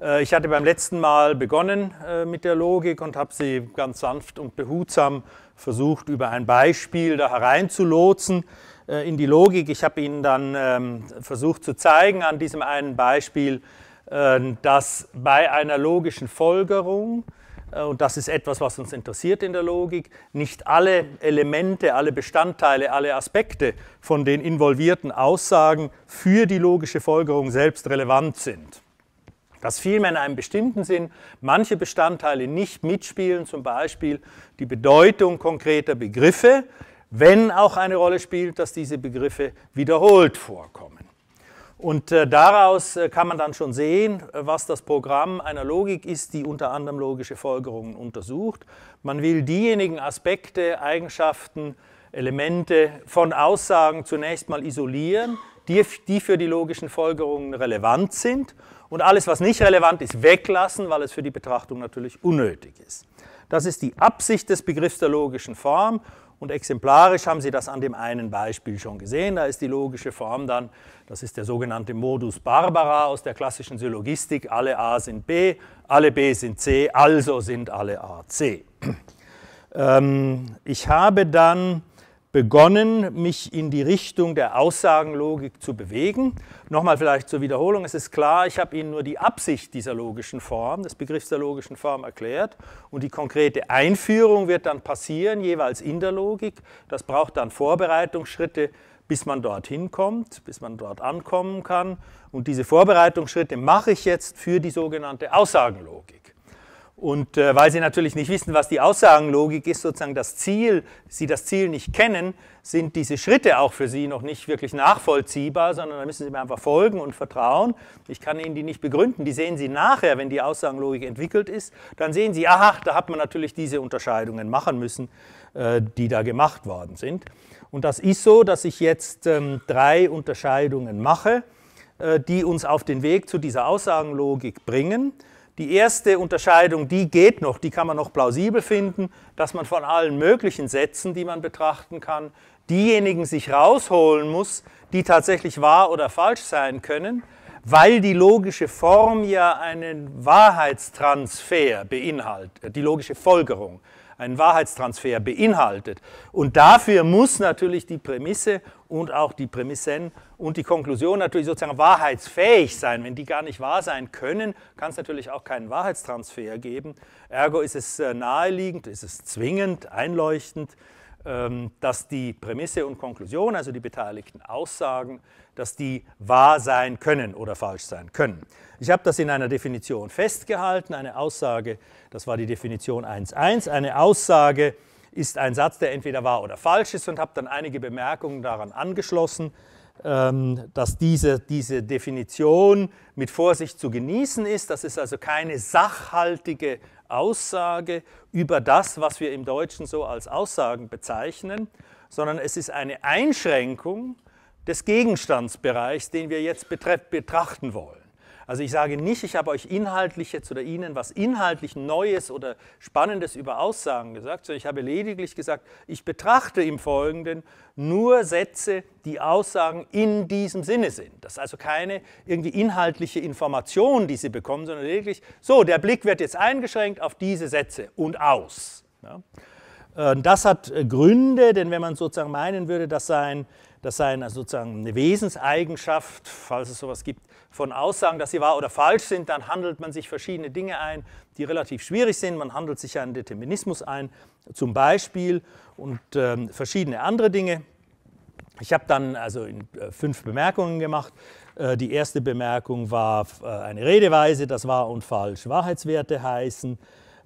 Äh, ich hatte beim letzten Mal begonnen äh, mit der Logik und habe sie ganz sanft und behutsam versucht, über ein Beispiel da hereinzulotsen äh, in die Logik. Ich habe Ihnen dann ähm, versucht zu zeigen an diesem einen Beispiel, dass bei einer logischen Folgerung äh, und das ist etwas, was uns interessiert in der Logik, nicht alle Elemente, alle Bestandteile, alle Aspekte von den involvierten Aussagen für die logische Folgerung selbst relevant sind. Dass vielmehr in einem bestimmten Sinn manche Bestandteile nicht mitspielen, zum Beispiel die Bedeutung konkreter Begriffe, wenn auch eine Rolle spielt, dass diese Begriffe wiederholt vorkommen. Und äh, daraus äh, kann man dann schon sehen, äh, was das Programm einer Logik ist, die unter anderem logische Folgerungen untersucht. Man will diejenigen Aspekte, Eigenschaften, Elemente von Aussagen zunächst mal isolieren, die, die für die logischen Folgerungen relevant sind und alles, was nicht relevant ist, weglassen, weil es für die Betrachtung natürlich unnötig ist. Das ist die Absicht des Begriffs der logischen Form und exemplarisch haben Sie das an dem einen Beispiel schon gesehen. Da ist die logische Form dann, das ist der sogenannte Modus Barbara aus der klassischen Syllogistik, alle A sind B, alle B sind C, also sind alle A C. Ähm, ich habe dann begonnen, mich in die Richtung der Aussagenlogik zu bewegen. Nochmal vielleicht zur Wiederholung, es ist klar, ich habe Ihnen nur die Absicht dieser logischen Form, des Begriffs der logischen Form erklärt und die konkrete Einführung wird dann passieren, jeweils in der Logik. Das braucht dann Vorbereitungsschritte, bis man dorthin kommt, bis man dort ankommen kann und diese Vorbereitungsschritte mache ich jetzt für die sogenannte Aussagenlogik. Und äh, weil sie natürlich nicht wissen, was die Aussagenlogik ist, sozusagen das Ziel, sie das Ziel nicht kennen, sind diese Schritte auch für sie noch nicht wirklich nachvollziehbar, sondern da müssen sie mir einfach folgen und vertrauen. Ich kann ihnen die nicht begründen, die sehen sie nachher, wenn die Aussagenlogik entwickelt ist. Dann sehen sie, aha, da hat man natürlich diese Unterscheidungen machen müssen, äh, die da gemacht worden sind. Und das ist so, dass ich jetzt ähm, drei Unterscheidungen mache, äh, die uns auf den Weg zu dieser Aussagenlogik bringen. Die erste Unterscheidung, die geht noch, die kann man noch plausibel finden, dass man von allen möglichen Sätzen, die man betrachten kann, diejenigen sich rausholen muss, die tatsächlich wahr oder falsch sein können, weil die logische Form ja einen Wahrheitstransfer beinhaltet, die logische Folgerung einen Wahrheitstransfer beinhaltet. Und dafür muss natürlich die Prämisse und auch die Prämissen und die Konklusion natürlich sozusagen wahrheitsfähig sein. Wenn die gar nicht wahr sein können, kann es natürlich auch keinen Wahrheitstransfer geben. Ergo ist es äh, naheliegend, ist es zwingend, einleuchtend, ähm, dass die Prämisse und Konklusion, also die beteiligten Aussagen, dass die wahr sein können oder falsch sein können. Ich habe das in einer Definition festgehalten, eine Aussage, das war die Definition 1.1, eine Aussage ist ein Satz, der entweder wahr oder falsch ist und habe dann einige Bemerkungen daran angeschlossen, ähm, dass diese, diese Definition mit Vorsicht zu genießen ist, dass es also keine sachhaltige Aussage über das, was wir im Deutschen so als Aussagen bezeichnen, sondern es ist eine Einschränkung des Gegenstandsbereichs, den wir jetzt betrachten wollen. Also ich sage nicht, ich habe euch inhaltlich jetzt oder Ihnen was inhaltlich Neues oder Spannendes über Aussagen gesagt, sondern ich habe lediglich gesagt, ich betrachte im Folgenden nur Sätze, die Aussagen in diesem Sinne sind. Das ist also keine irgendwie inhaltliche Information, die Sie bekommen, sondern lediglich, so, der Blick wird jetzt eingeschränkt auf diese Sätze und aus. Ja. Äh, das hat Gründe, denn wenn man sozusagen meinen würde, das seien das sei also sozusagen eine Wesenseigenschaft, falls es sowas gibt, von Aussagen, dass sie wahr oder falsch sind. Dann handelt man sich verschiedene Dinge ein, die relativ schwierig sind. Man handelt sich einen Determinismus ein, zum Beispiel, und ähm, verschiedene andere Dinge. Ich habe dann also in, äh, fünf Bemerkungen gemacht. Äh, die erste Bemerkung war äh, eine Redeweise, dass wahr und falsch Wahrheitswerte heißen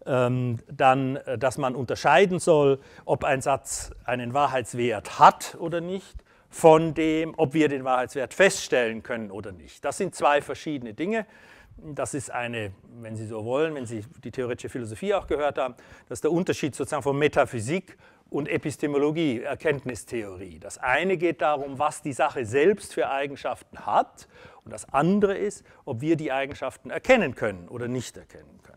ähm, dann, äh, dass man unterscheiden soll, ob ein Satz einen Wahrheitswert hat oder nicht von dem, ob wir den Wahrheitswert feststellen können oder nicht. Das sind zwei verschiedene Dinge. Das ist eine, wenn Sie so wollen, wenn Sie die theoretische Philosophie auch gehört haben, das ist der Unterschied sozusagen von Metaphysik und Epistemologie, Erkenntnistheorie. Das eine geht darum, was die Sache selbst für Eigenschaften hat und das andere ist, ob wir die Eigenschaften erkennen können oder nicht erkennen können.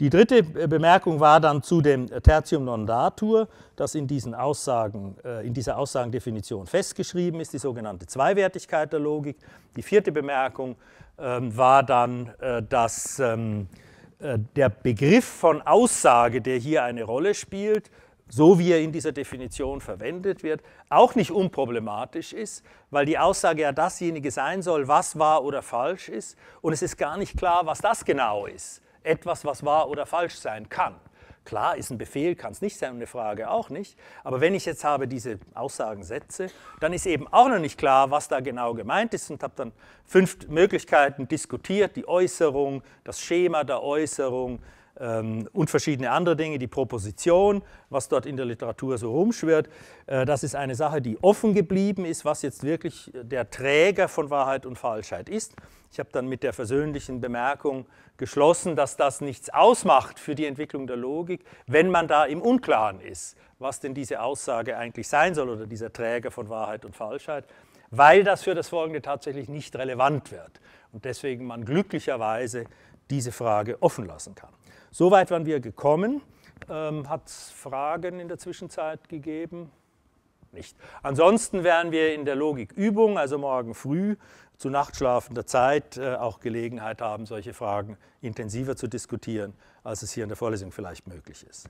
Die dritte Bemerkung war dann zu dem Tertium non datur, das in, diesen Aussagen, äh, in dieser Aussagendefinition festgeschrieben ist, die sogenannte Zweiwertigkeit der Logik. Die vierte Bemerkung ähm, war dann, äh, dass ähm, äh, der Begriff von Aussage, der hier eine Rolle spielt, so wie er in dieser Definition verwendet wird, auch nicht unproblematisch ist, weil die Aussage ja dasjenige sein soll, was wahr oder falsch ist. Und es ist gar nicht klar, was das genau ist etwas, was wahr oder falsch sein kann. Klar, ist ein Befehl, kann es nicht sein, eine Frage auch nicht. Aber wenn ich jetzt habe diese Aussagen, Sätze, dann ist eben auch noch nicht klar, was da genau gemeint ist und habe dann fünf Möglichkeiten diskutiert, die Äußerung, das Schema der Äußerung, ähm, und verschiedene andere Dinge, die Proposition, was dort in der Literatur so rumschwirrt. Äh, das ist eine Sache, die offen geblieben ist, was jetzt wirklich der Träger von Wahrheit und Falschheit ist. Ich habe dann mit der versöhnlichen Bemerkung geschlossen, dass das nichts ausmacht für die Entwicklung der Logik, wenn man da im Unklaren ist, was denn diese Aussage eigentlich sein soll oder dieser Träger von Wahrheit und Falschheit, weil das für das Folgende tatsächlich nicht relevant wird und deswegen man glücklicherweise diese Frage offen lassen kann. Soweit waren wir gekommen. Ähm, Hat es Fragen in der Zwischenzeit gegeben? Nicht. Ansonsten werden wir in der Logikübung, also morgen früh zu nachtschlafender Zeit, äh, auch Gelegenheit haben, solche Fragen intensiver zu diskutieren, als es hier in der Vorlesung vielleicht möglich ist.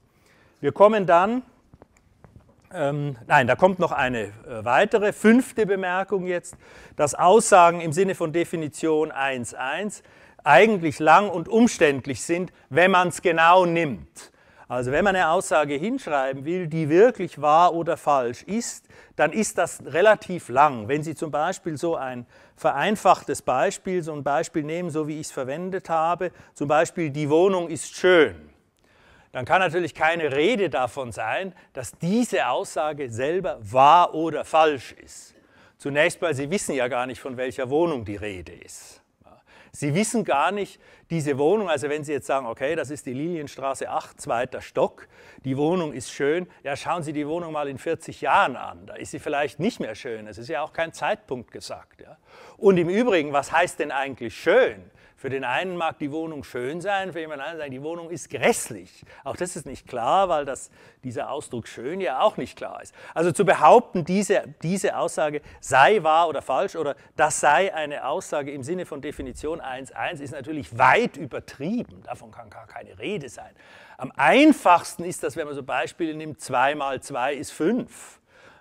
Wir kommen dann, ähm, nein, da kommt noch eine äh, weitere, fünfte Bemerkung jetzt, dass Aussagen im Sinne von Definition 1.1 eigentlich lang und umständlich sind, wenn man es genau nimmt. Also wenn man eine Aussage hinschreiben will, die wirklich wahr oder falsch ist, dann ist das relativ lang. Wenn Sie zum Beispiel so ein vereinfachtes Beispiel, so ein Beispiel nehmen, so wie ich es verwendet habe, zum Beispiel die Wohnung ist schön, dann kann natürlich keine Rede davon sein, dass diese Aussage selber wahr oder falsch ist. Zunächst mal, Sie wissen ja gar nicht, von welcher Wohnung die Rede ist. Sie wissen gar nicht, diese Wohnung, also wenn Sie jetzt sagen, okay, das ist die Lilienstraße 8, zweiter Stock, die Wohnung ist schön, ja, schauen Sie die Wohnung mal in 40 Jahren an, da ist sie vielleicht nicht mehr schön, es ist ja auch kein Zeitpunkt gesagt. Ja. Und im Übrigen, was heißt denn eigentlich schön? Für den einen mag die Wohnung schön sein, für jemand anderen sagen, die Wohnung ist grässlich. Auch das ist nicht klar, weil das, dieser Ausdruck schön ja auch nicht klar ist. Also zu behaupten, diese, diese Aussage sei wahr oder falsch oder das sei eine Aussage im Sinne von Definition 1.1 ist natürlich weit übertrieben. Davon kann gar keine Rede sein. Am einfachsten ist das, wenn man so Beispiele nimmt, 2 mal 2 ist 5.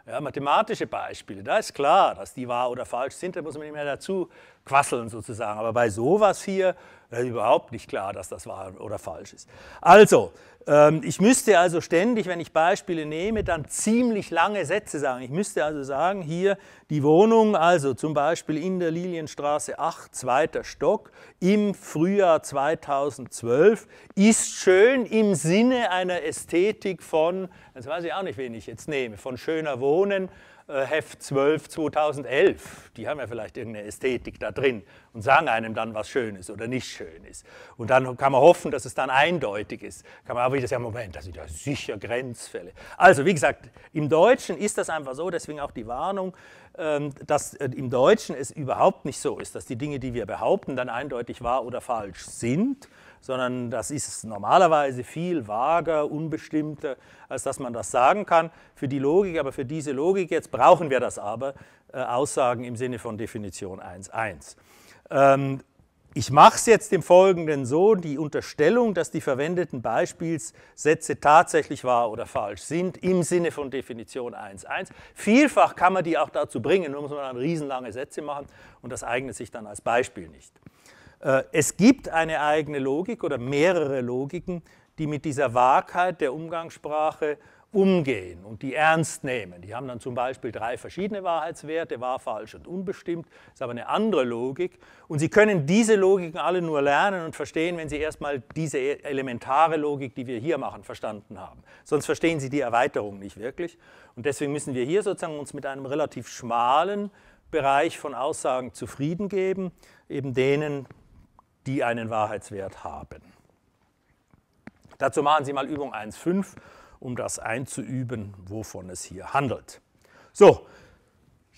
Ja, mathematische Beispiele, da ist klar, dass die wahr oder falsch sind, da muss man nicht mehr dazu quasseln sozusagen. Aber bei sowas hier das ist überhaupt nicht klar, dass das wahr oder falsch ist. Also, ähm, ich müsste also ständig, wenn ich Beispiele nehme, dann ziemlich lange Sätze sagen. Ich müsste also sagen, hier die Wohnung, also zum Beispiel in der Lilienstraße 8, zweiter Stock, im Frühjahr 2012, ist schön im Sinne einer Ästhetik von, jetzt weiß ich auch nicht, wen ich jetzt nehme, von schöner Wohnen, äh, Heft 12 2011, die haben ja vielleicht irgendeine Ästhetik da drin und sagen einem dann, was schön ist oder nicht schön ist. Und dann kann man hoffen, dass es dann eindeutig ist. Kann man aber wieder sagen, Moment, das sind ja sicher Grenzfälle. Also wie gesagt, im Deutschen ist das einfach so, deswegen auch die Warnung, ähm, dass äh, im Deutschen es überhaupt nicht so ist, dass die Dinge, die wir behaupten, dann eindeutig wahr oder falsch sind, sondern das ist normalerweise viel vager, unbestimmter, als dass man das sagen kann für die Logik. Aber für diese Logik jetzt brauchen wir das aber, äh, Aussagen im Sinne von Definition 1.1. Ähm, ich mache es jetzt im Folgenden so, die Unterstellung, dass die verwendeten Beispielssätze tatsächlich wahr oder falsch sind, im Sinne von Definition 1.1. Vielfach kann man die auch dazu bringen, nur muss man dann riesenlange Sätze machen und das eignet sich dann als Beispiel nicht. Äh, es gibt eine eigene Logik oder mehrere Logiken, die mit dieser Wahrheit der Umgangssprache umgehen und die ernst nehmen. Die haben dann zum Beispiel drei verschiedene Wahrheitswerte, wahr, falsch und unbestimmt. Das ist aber eine andere Logik. Und Sie können diese Logiken alle nur lernen und verstehen, wenn Sie erstmal diese e-, elementare Logik, die wir hier machen, verstanden haben. Sonst verstehen Sie die Erweiterung nicht wirklich. Und deswegen müssen wir hier sozusagen uns mit einem relativ schmalen Bereich von Aussagen zufrieden geben, eben denen, die einen Wahrheitswert haben. Dazu machen Sie mal Übung 1.5, um das einzuüben, wovon es hier handelt. So,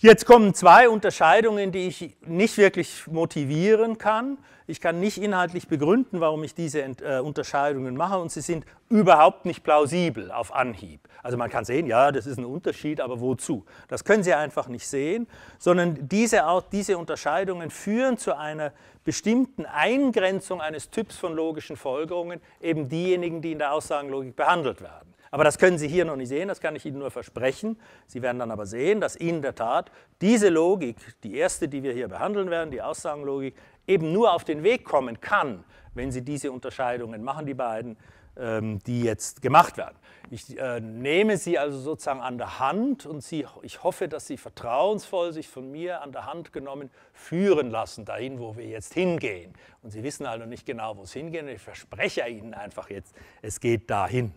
Jetzt kommen zwei Unterscheidungen, die ich nicht wirklich motivieren kann. Ich kann nicht inhaltlich begründen, warum ich diese äh, Unterscheidungen mache und sie sind überhaupt nicht plausibel auf Anhieb. Also man kann sehen, ja, das ist ein Unterschied, aber wozu? Das können Sie einfach nicht sehen, sondern diese, diese Unterscheidungen führen zu einer bestimmten Eingrenzung eines Typs von logischen Folgerungen, eben diejenigen, die in der Aussagenlogik behandelt werden. Aber das können Sie hier noch nicht sehen, das kann ich Ihnen nur versprechen. Sie werden dann aber sehen, dass Ihnen in der Tat diese Logik, die erste, die wir hier behandeln werden, die Aussagenlogik, eben nur auf den Weg kommen kann, wenn Sie diese Unterscheidungen machen, die beiden, ähm, die jetzt gemacht werden. Ich äh, nehme Sie also sozusagen an der Hand und Sie, ich hoffe, dass Sie vertrauensvoll sich von mir an der Hand genommen führen lassen, dahin, wo wir jetzt hingehen. Und Sie wissen also nicht genau, wo es hingehen. Ich verspreche Ihnen einfach jetzt, es geht dahin.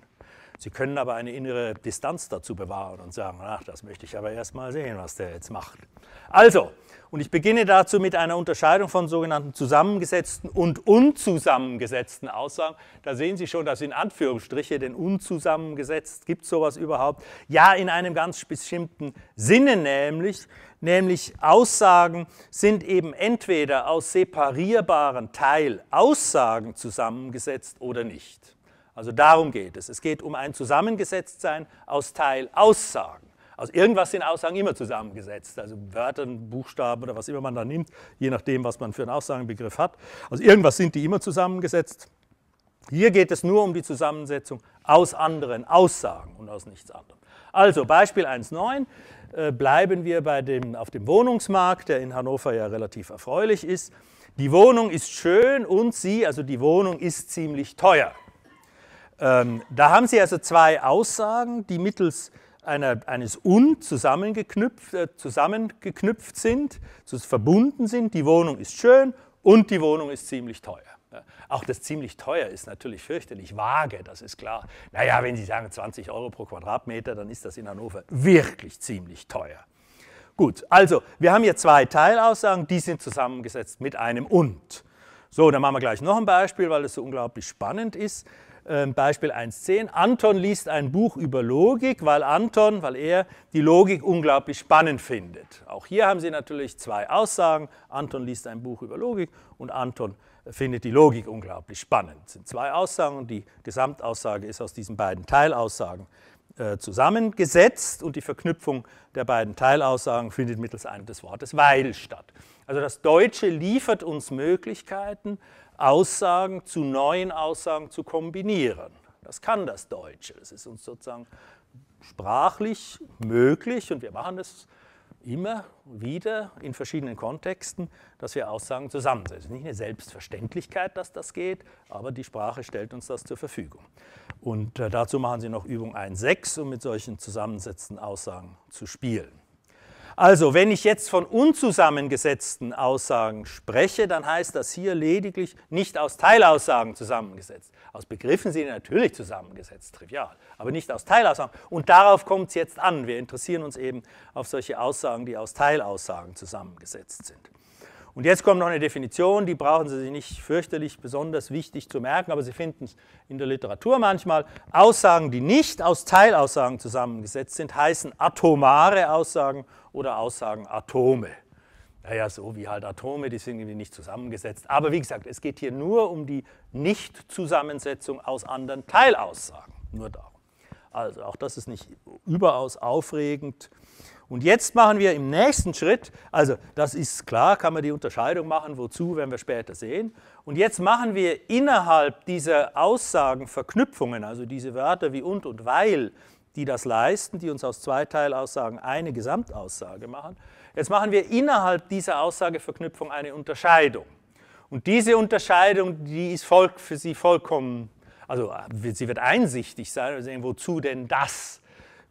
Sie können aber eine innere Distanz dazu bewahren und sagen, ach, das möchte ich aber erst mal sehen, was der jetzt macht. Also, und ich beginne dazu mit einer Unterscheidung von sogenannten zusammengesetzten und unzusammengesetzten Aussagen. Da sehen Sie schon, dass in Anführungsstriche denn unzusammengesetzt, gibt es sowas überhaupt? Ja, in einem ganz bestimmten Sinne nämlich, nämlich Aussagen sind eben entweder aus separierbaren Teilaussagen zusammengesetzt oder nicht. Also darum geht es. Es geht um ein Zusammengesetztsein aus Teilaussagen. Aus irgendwas sind Aussagen immer zusammengesetzt, also Wörtern, Buchstaben oder was immer man da nimmt, je nachdem, was man für einen Aussagenbegriff hat. Also irgendwas sind die immer zusammengesetzt. Hier geht es nur um die Zusammensetzung aus anderen Aussagen und aus nichts anderem. Also Beispiel 1.9, äh, bleiben wir bei dem, auf dem Wohnungsmarkt, der in Hannover ja relativ erfreulich ist. Die Wohnung ist schön und sie, also die Wohnung ist ziemlich teuer. Ähm, da haben Sie also zwei Aussagen, die mittels einer, eines und zusammengeknüpft, äh, zusammengeknüpft sind, verbunden sind. Die Wohnung ist schön und die Wohnung ist ziemlich teuer. Auch das ziemlich teuer ist natürlich fürchterlich vage, das ist klar. Naja, wenn Sie sagen 20 Euro pro Quadratmeter, dann ist das in Hannover wirklich ziemlich teuer. Gut, also wir haben hier zwei Teilaussagen, die sind zusammengesetzt mit einem und. So, dann machen wir gleich noch ein Beispiel, weil das so unglaublich spannend ist. Ähm, Beispiel 1.10. Anton liest ein Buch über Logik, weil Anton, weil er die Logik unglaublich spannend findet. Auch hier haben Sie natürlich zwei Aussagen. Anton liest ein Buch über Logik und Anton findet die Logik unglaublich spannend. Das sind zwei Aussagen und die Gesamtaussage ist aus diesen beiden Teilaussagen äh, zusammengesetzt und die Verknüpfung der beiden Teilaussagen findet mittels eines Wortes weil statt. Also das Deutsche liefert uns Möglichkeiten, Aussagen zu neuen Aussagen zu kombinieren. Das kann das Deutsche. Das ist uns sozusagen sprachlich möglich und wir machen das immer wieder in verschiedenen Kontexten, dass wir Aussagen zusammensetzen. Es ist nicht eine Selbstverständlichkeit, dass das geht, aber die Sprache stellt uns das zur Verfügung. Und äh, dazu machen Sie noch Übung 1.6, um mit solchen zusammensetzten Aussagen zu spielen. Also, wenn ich jetzt von unzusammengesetzten Aussagen spreche, dann heißt das hier lediglich nicht aus Teilaussagen zusammengesetzt. Aus Begriffen sind natürlich zusammengesetzt, trivial, aber nicht aus Teilaussagen. Und darauf kommt es jetzt an. Wir interessieren uns eben auf solche Aussagen, die aus Teilaussagen zusammengesetzt sind. Und jetzt kommt noch eine Definition, die brauchen Sie sich nicht fürchterlich besonders wichtig zu merken, aber Sie finden es in der Literatur manchmal. Aussagen, die nicht aus Teilaussagen zusammengesetzt sind, heißen atomare Aussagen oder Aussagen Atome. Naja, so wie halt Atome, die sind irgendwie nicht zusammengesetzt. Aber wie gesagt, es geht hier nur um die Nichtzusammensetzung aus anderen Teilaussagen. Nur darum. Also auch das ist nicht überaus aufregend. Und jetzt machen wir im nächsten Schritt, also das ist klar, kann man die Unterscheidung machen, wozu, werden wir später sehen. Und jetzt machen wir innerhalb dieser Aussagen Verknüpfungen, also diese Wörter wie und und weil, die das leisten, die uns aus zwei Teilaussagen eine Gesamtaussage machen. Jetzt machen wir innerhalb dieser Aussageverknüpfung eine Unterscheidung. Und diese Unterscheidung, die ist für Sie vollkommen, also sie wird einsichtig sein, wir sehen, wozu denn das?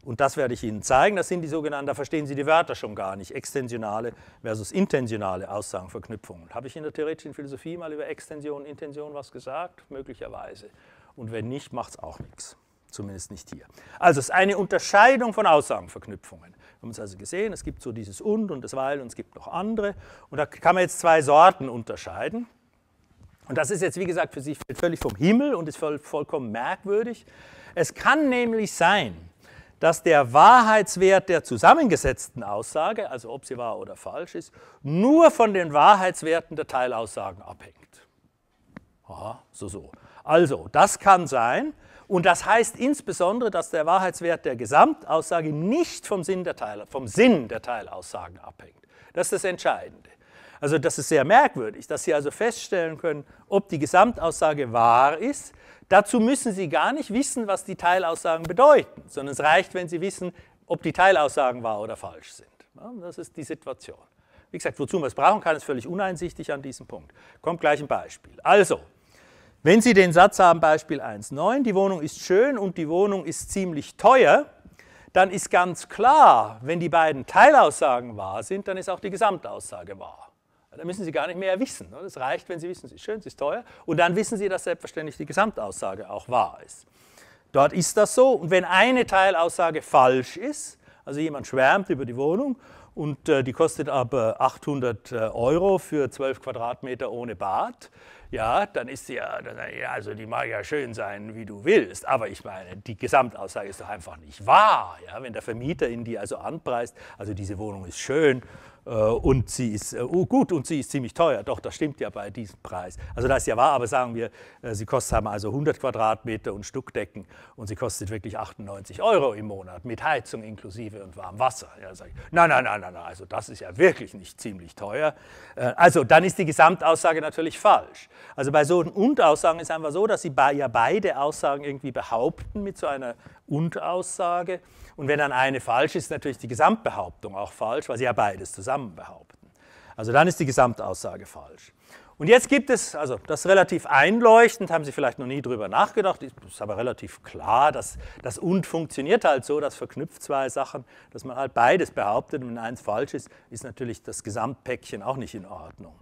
Und das werde ich Ihnen zeigen. Das sind die sogenannten, da verstehen Sie die Wörter schon gar nicht, extensionale versus intentionale Aussagenverknüpfungen. Habe ich in der theoretischen Philosophie mal über Extension und Intention was gesagt? Möglicherweise. Und wenn nicht, macht es auch nichts. Zumindest nicht hier. Also es ist eine Unterscheidung von Aussagenverknüpfungen. Wir haben es also gesehen, es gibt so dieses und und das weil und es gibt noch andere. Und da kann man jetzt zwei Sorten unterscheiden. Und das ist jetzt, wie gesagt, für Sie völlig vom Himmel und ist voll, vollkommen merkwürdig. Es kann nämlich sein, dass der Wahrheitswert der zusammengesetzten Aussage, also ob sie wahr oder falsch ist, nur von den Wahrheitswerten der Teilaussagen abhängt. Aha, so, so. Also, das kann sein. Und das heißt insbesondere, dass der Wahrheitswert der Gesamtaussage nicht vom Sinn der, Teil, vom Sinn der Teilaussagen abhängt. Das ist das Entscheidende. Also das ist sehr merkwürdig, dass Sie also feststellen können, ob die Gesamtaussage wahr ist, Dazu müssen Sie gar nicht wissen, was die Teilaussagen bedeuten, sondern es reicht, wenn Sie wissen, ob die Teilaussagen wahr oder falsch sind. das ist die Situation. Wie gesagt, wozu man es brauchen kann, ist völlig uneinsichtig an diesem Punkt. Kommt gleich ein Beispiel. Also, wenn Sie den Satz haben, Beispiel 1.9, die Wohnung ist schön und die Wohnung ist ziemlich teuer, dann ist ganz klar, wenn die beiden Teilaussagen wahr sind, dann ist auch die Gesamtaussage wahr. Da müssen Sie gar nicht mehr wissen. Ne? Das reicht, wenn Sie wissen, es ist schön, es ist teuer. Und dann wissen Sie, dass selbstverständlich die Gesamtaussage auch wahr ist. Dort ist das so. Und wenn eine Teilaussage falsch ist, also jemand schwärmt über die Wohnung und äh, die kostet aber äh, 800 äh, Euro für 12 Quadratmeter ohne Bad, ja, dann ist sie ja, also die mag ja schön sein, wie du willst, aber ich meine, die Gesamtaussage ist doch einfach nicht wahr. Ja? Wenn der Vermieter in die also anpreist, also diese Wohnung ist schön äh, und sie ist äh, oh gut und sie ist ziemlich teuer. Doch, das stimmt ja bei diesem Preis. Also das ist ja wahr, aber sagen wir, äh, sie kostet haben also 100 Quadratmeter und Stuckdecken und sie kostet wirklich 98 Euro im Monat mit Heizung inklusive und warmem Wasser. Ja, ich, nein, nein, nein, nein, nein, also das ist ja wirklich nicht ziemlich teuer. Also dann ist die Gesamtaussage natürlich falsch. Also bei so Und-Aussagen ist einfach so, dass sie ja beide Aussagen irgendwie behaupten mit so einer Und-Aussage. Und wenn dann eine falsch ist, ist natürlich die Gesamtbehauptung auch falsch, weil sie ja beides zusammen behaupten. Also dann ist die Gesamtaussage falsch. Und jetzt gibt es, also das relativ einleuchtend, haben Sie vielleicht noch nie drüber nachgedacht, ist aber relativ klar, dass das und funktioniert halt so, das verknüpft zwei Sachen, dass man halt beides behauptet und wenn eins falsch ist, ist natürlich das Gesamtpäckchen auch nicht in Ordnung.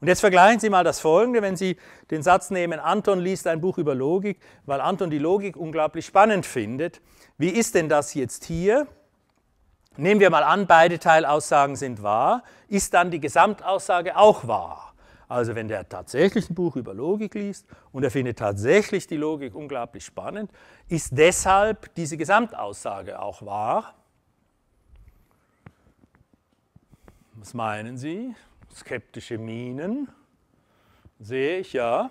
Und jetzt vergleichen Sie mal das Folgende, wenn Sie den Satz nehmen, Anton liest ein Buch über Logik, weil Anton die Logik unglaublich spannend findet wie ist denn das jetzt hier? Nehmen wir mal an, beide Teilaussagen sind wahr. Ist dann die Gesamtaussage auch wahr? Also wenn der tatsächlich ein Buch über Logik liest und er findet tatsächlich die Logik unglaublich spannend, ist deshalb diese Gesamtaussage auch wahr? Was meinen Sie? Skeptische Minen sehe ich ja.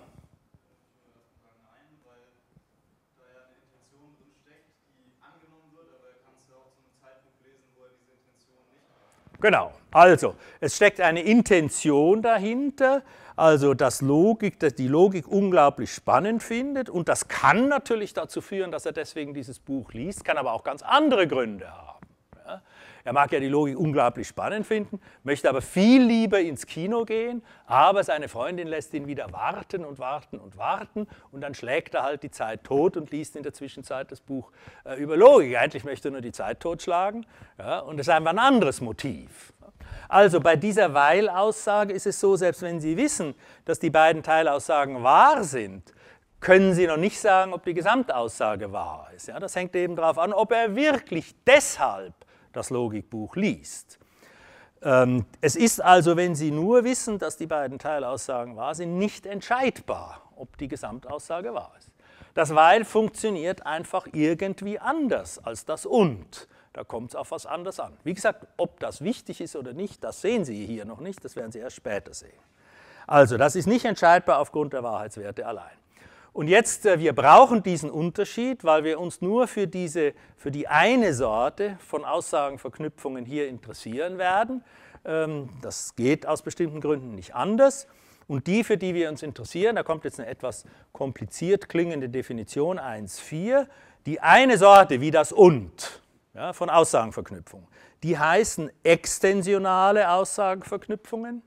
Genau, also es steckt eine Intention dahinter, also dass, Logik, dass die Logik unglaublich spannend findet und das kann natürlich dazu führen, dass er deswegen dieses Buch liest, kann aber auch ganz andere Gründe haben. Er mag ja die Logik unglaublich spannend finden, möchte aber viel lieber ins Kino gehen, aber seine Freundin lässt ihn wieder warten und warten und warten und dann schlägt er halt die Zeit tot und liest in der Zwischenzeit das Buch äh, über Logik. Eigentlich möchte er nur die Zeit totschlagen ja, und das ist einfach ein anderes Motiv. Also bei dieser Weil-Aussage ist es so, selbst wenn Sie wissen, dass die beiden Teilaussagen wahr sind, können Sie noch nicht sagen, ob die Gesamtaussage wahr ist. Ja, das hängt eben darauf an, ob er wirklich deshalb das Logikbuch liest. Ähm, es ist also, wenn Sie nur wissen, dass die beiden Teilaussagen wahr sind, nicht entscheidbar, ob die Gesamtaussage wahr ist. Das Weil funktioniert einfach irgendwie anders als das Und. Da kommt es auf was anderes an. Wie gesagt, ob das wichtig ist oder nicht, das sehen Sie hier noch nicht, das werden Sie erst später sehen. Also, das ist nicht entscheidbar aufgrund der Wahrheitswerte allein. Und jetzt, äh, wir brauchen diesen Unterschied, weil wir uns nur für, diese, für die eine Sorte von Aussagenverknüpfungen hier interessieren werden. Ähm, das geht aus bestimmten Gründen nicht anders. Und die, für die wir uns interessieren, da kommt jetzt eine etwas kompliziert klingende Definition 1.4, die eine Sorte wie das und ja, von Aussagenverknüpfungen. Die heißen extensionale Aussagenverknüpfungen.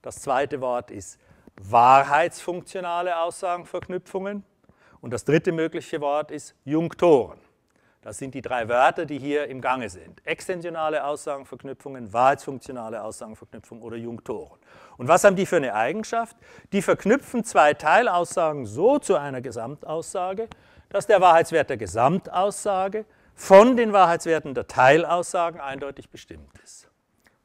Das zweite Wort ist wahrheitsfunktionale Aussagenverknüpfungen. Und das dritte mögliche Wort ist Junktoren. Das sind die drei Wörter, die hier im Gange sind. Extensionale Aussagenverknüpfungen, wahrheitsfunktionale Aussagenverknüpfungen oder Junktoren. Und was haben die für eine Eigenschaft? Die verknüpfen zwei Teilaussagen so zu einer Gesamtaussage, dass der Wahrheitswert der Gesamtaussage von den Wahrheitswerten der Teilaussagen eindeutig bestimmt ist.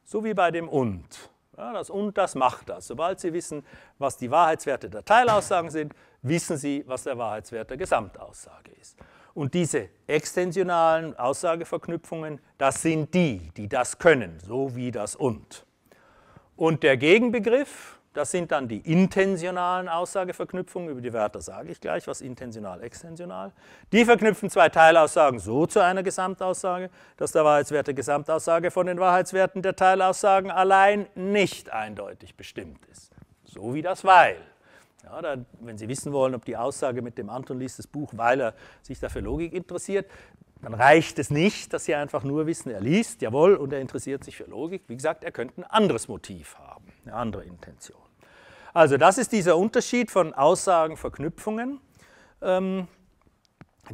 So wie bei dem und. Ja, das und das macht das. Sobald Sie wissen, was die Wahrheitswerte der Teilaussagen sind, wissen Sie, was der Wahrheitswert der Gesamtaussage ist. Und diese extensionalen Aussageverknüpfungen, das sind die, die das können, so wie das und. Und der Gegenbegriff, das sind dann die intentionalen Aussageverknüpfungen, über die Wörter sage ich gleich, was intentional, extensional. Die verknüpfen zwei Teilaussagen so zu einer Gesamtaussage, dass der Wahrheitswert der Gesamtaussage von den Wahrheitswerten der Teilaussagen allein nicht eindeutig bestimmt ist. So wie das Weil. Ja, da, wenn Sie wissen wollen, ob die Aussage mit dem Anton liest das Buch, weil er sich dafür Logik interessiert, dann reicht es nicht, dass Sie einfach nur wissen, er liest, jawohl, und er interessiert sich für Logik. Wie gesagt, er könnte ein anderes Motiv haben eine andere Intention. Also das ist dieser Unterschied von Aussagenverknüpfungen. Verknüpfungen. Ähm,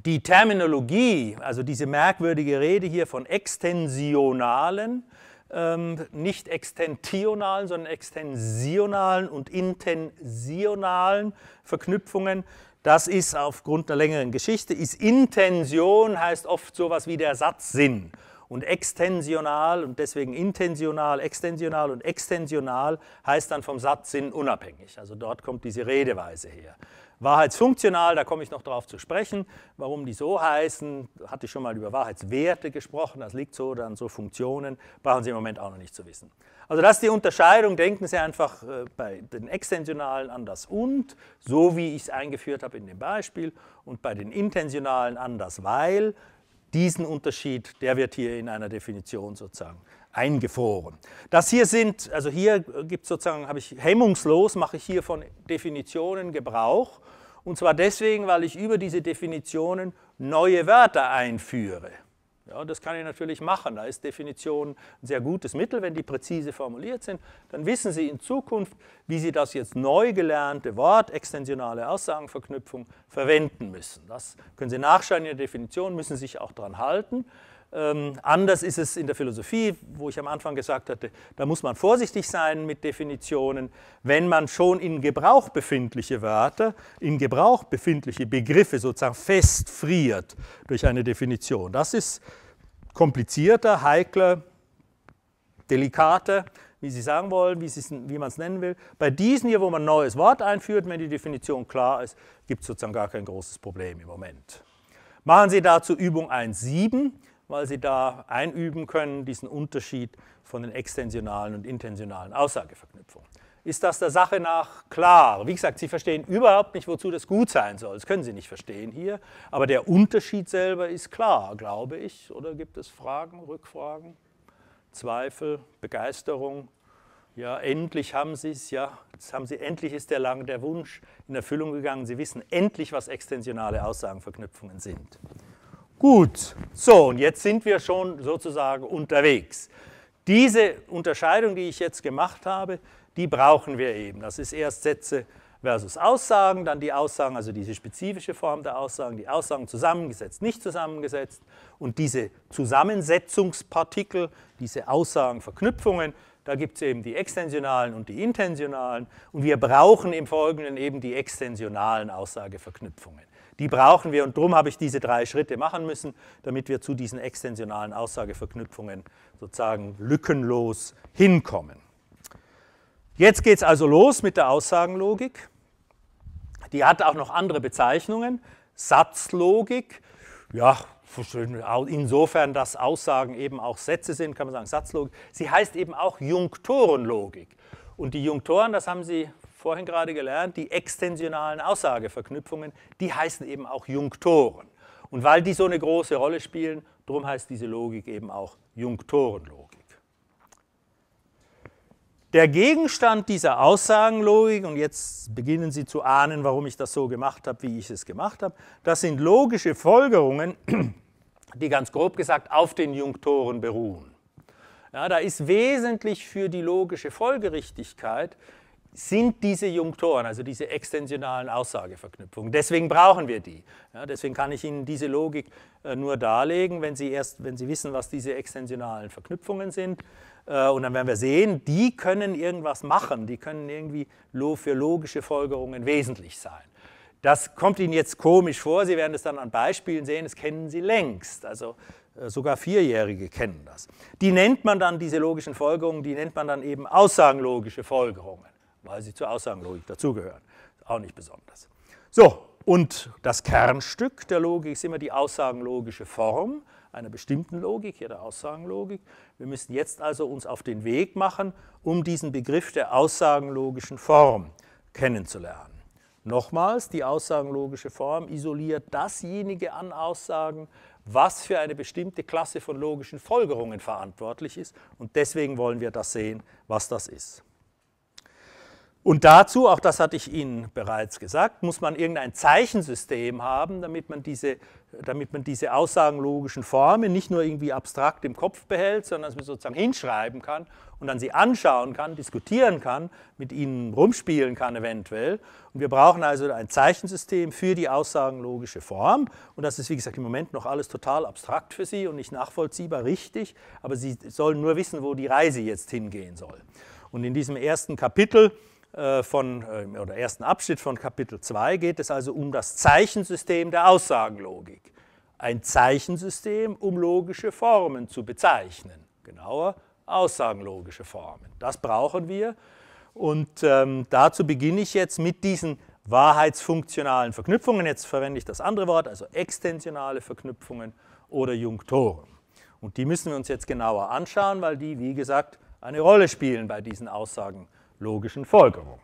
die Terminologie, also diese merkwürdige Rede hier von extensionalen, ähm, nicht extensionalen, sondern extensionalen und intensionalen Verknüpfungen, das ist aufgrund einer längeren Geschichte, ist Intention heißt oft sowas wie der Satzsinn und extensional und deswegen intentional, extensional und extensional heißt dann vom Satz Sinn unabhängig. Also dort kommt diese Redeweise her. Wahrheitsfunktional, da komme ich noch darauf zu sprechen, warum die so heißen, hatte ich schon mal über Wahrheitswerte gesprochen, das liegt so dann so Funktionen, brauchen Sie im Moment auch noch nicht zu wissen. Also das ist die Unterscheidung, denken Sie einfach äh, bei den Extensionalen an das Und, so wie ich es eingeführt habe in dem Beispiel, und bei den Intentionalen an das Weil, diesen Unterschied, der wird hier in einer Definition sozusagen eingefroren. Das hier sind, also hier gibt es sozusagen, habe ich hemmungslos, mache ich hier von Definitionen Gebrauch. Und zwar deswegen, weil ich über diese Definitionen neue Wörter einführe. Ja, das kann ich natürlich machen. Da ist Definition ein sehr gutes Mittel, wenn die präzise formuliert sind. Dann wissen Sie in Zukunft, wie Sie das jetzt neu gelernte Wort, extensionale Aussagenverknüpfung, verwenden müssen. Das können Sie nachschauen in der Definition, müssen Sie sich auch daran halten. Ähm, anders ist es in der Philosophie, wo ich am Anfang gesagt hatte, da muss man vorsichtig sein mit Definitionen. Wenn man schon in Gebrauch befindliche Wörter, in Gebrauch befindliche Begriffe sozusagen festfriert durch eine Definition, das ist komplizierter, heikler, delikater, wie Sie sagen wollen, wie, wie man es nennen will. Bei diesen hier, wo man ein neues Wort einführt, wenn die Definition klar ist, gibt es sozusagen gar kein großes Problem im Moment. Machen Sie dazu Übung 1.7 weil Sie da einüben können, diesen Unterschied von den extensionalen und intentionalen Aussageverknüpfungen. Ist das der Sache nach klar? Wie gesagt, Sie verstehen überhaupt nicht, wozu das gut sein soll. Das können Sie nicht verstehen hier. Aber der Unterschied selber ist klar, glaube ich. Oder gibt es Fragen, Rückfragen, Zweifel, Begeisterung? Ja, endlich haben Sie es, ja, jetzt haben Sie, endlich ist der, lang, der Wunsch in Erfüllung gegangen. Sie wissen endlich, was extensionale Aussagenverknüpfungen sind. Gut, so und jetzt sind wir schon sozusagen unterwegs. Diese Unterscheidung, die ich jetzt gemacht habe, die brauchen wir eben. Das ist erst Sätze versus Aussagen, dann die Aussagen, also diese spezifische Form der Aussagen, die Aussagen zusammengesetzt, nicht zusammengesetzt und diese Zusammensetzungspartikel, diese Aussagenverknüpfungen, da gibt es eben die extensionalen und die intentionalen und wir brauchen im Folgenden eben die extensionalen Aussageverknüpfungen. Die brauchen wir und darum habe ich diese drei Schritte machen müssen, damit wir zu diesen extensionalen Aussageverknüpfungen sozusagen lückenlos hinkommen. Jetzt geht es also los mit der Aussagenlogik. Die hat auch noch andere Bezeichnungen. Satzlogik, ja, insofern, dass Aussagen eben auch Sätze sind, kann man sagen Satzlogik. Sie heißt eben auch Junktorenlogik. Und die Junktoren, das haben Sie vorhin gerade gelernt, die extensionalen Aussageverknüpfungen, die heißen eben auch Junktoren. Und weil die so eine große Rolle spielen, darum heißt diese Logik eben auch Junktorenlogik. Der Gegenstand dieser Aussagenlogik, und jetzt beginnen Sie zu ahnen, warum ich das so gemacht habe, wie ich es gemacht habe, das sind logische Folgerungen, die ganz grob gesagt auf den Junktoren beruhen. Ja, da ist wesentlich für die logische Folgerichtigkeit sind diese Junktoren, also diese extensionalen Aussageverknüpfungen. Deswegen brauchen wir die. Ja, deswegen kann ich Ihnen diese Logik äh, nur darlegen, wenn Sie erst, wenn Sie wissen, was diese extensionalen Verknüpfungen sind. Äh, und dann werden wir sehen, die können irgendwas machen, die können irgendwie für logische Folgerungen wesentlich sein. Das kommt Ihnen jetzt komisch vor, Sie werden es dann an Beispielen sehen, das kennen Sie längst. Also äh, sogar Vierjährige kennen das. Die nennt man dann, diese logischen Folgerungen, die nennt man dann eben aussagenlogische Folgerungen weil sie zur Aussagenlogik dazugehören. Auch nicht besonders. So, und das Kernstück der Logik ist immer die aussagenlogische Form einer bestimmten Logik, hier der Aussagenlogik. Wir müssen jetzt also uns auf den Weg machen, um diesen Begriff der aussagenlogischen Form kennenzulernen. Nochmals, die aussagenlogische Form isoliert dasjenige an Aussagen, was für eine bestimmte Klasse von logischen Folgerungen verantwortlich ist. Und deswegen wollen wir das sehen, was das ist. Und dazu, auch das hatte ich Ihnen bereits gesagt, muss man irgendein Zeichensystem haben, damit man diese, damit man diese aussagenlogischen Formen nicht nur irgendwie abstrakt im Kopf behält, sondern dass man sozusagen hinschreiben kann und dann sie anschauen kann, diskutieren kann, mit ihnen rumspielen kann eventuell. Und wir brauchen also ein Zeichensystem für die aussagenlogische Form. Und das ist, wie gesagt, im Moment noch alles total abstrakt für Sie und nicht nachvollziehbar richtig, aber Sie sollen nur wissen, wo die Reise jetzt hingehen soll. Und in diesem ersten Kapitel, äh, von, äh, oder ersten Abschnitt von Kapitel 2 geht es also um das Zeichensystem der Aussagenlogik. Ein Zeichensystem, um logische Formen zu bezeichnen. Genauer, aussagenlogische Formen. Das brauchen wir. Und ähm, dazu beginne ich jetzt mit diesen wahrheitsfunktionalen Verknüpfungen. Jetzt verwende ich das andere Wort, also extensionale Verknüpfungen oder Junktoren. Und die müssen wir uns jetzt genauer anschauen, weil die, wie gesagt, eine Rolle spielen bei diesen Aussagen logischen Folgerung.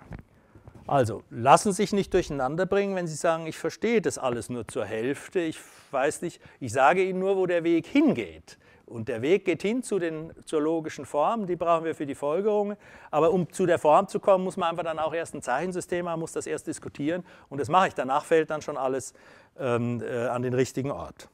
Also lassen Sie sich nicht durcheinander bringen, wenn Sie sagen, ich verstehe das alles nur zur Hälfte, ich weiß nicht, ich sage Ihnen nur, wo der Weg hingeht. Und der Weg geht hin zu den, zur logischen Form, die brauchen wir für die Folgerungen. Aber um zu der Form zu kommen, muss man einfach dann auch erst ein Zeichensystem haben, muss das erst diskutieren. Und das mache ich, danach fällt dann schon alles ähm, äh, an den richtigen Ort.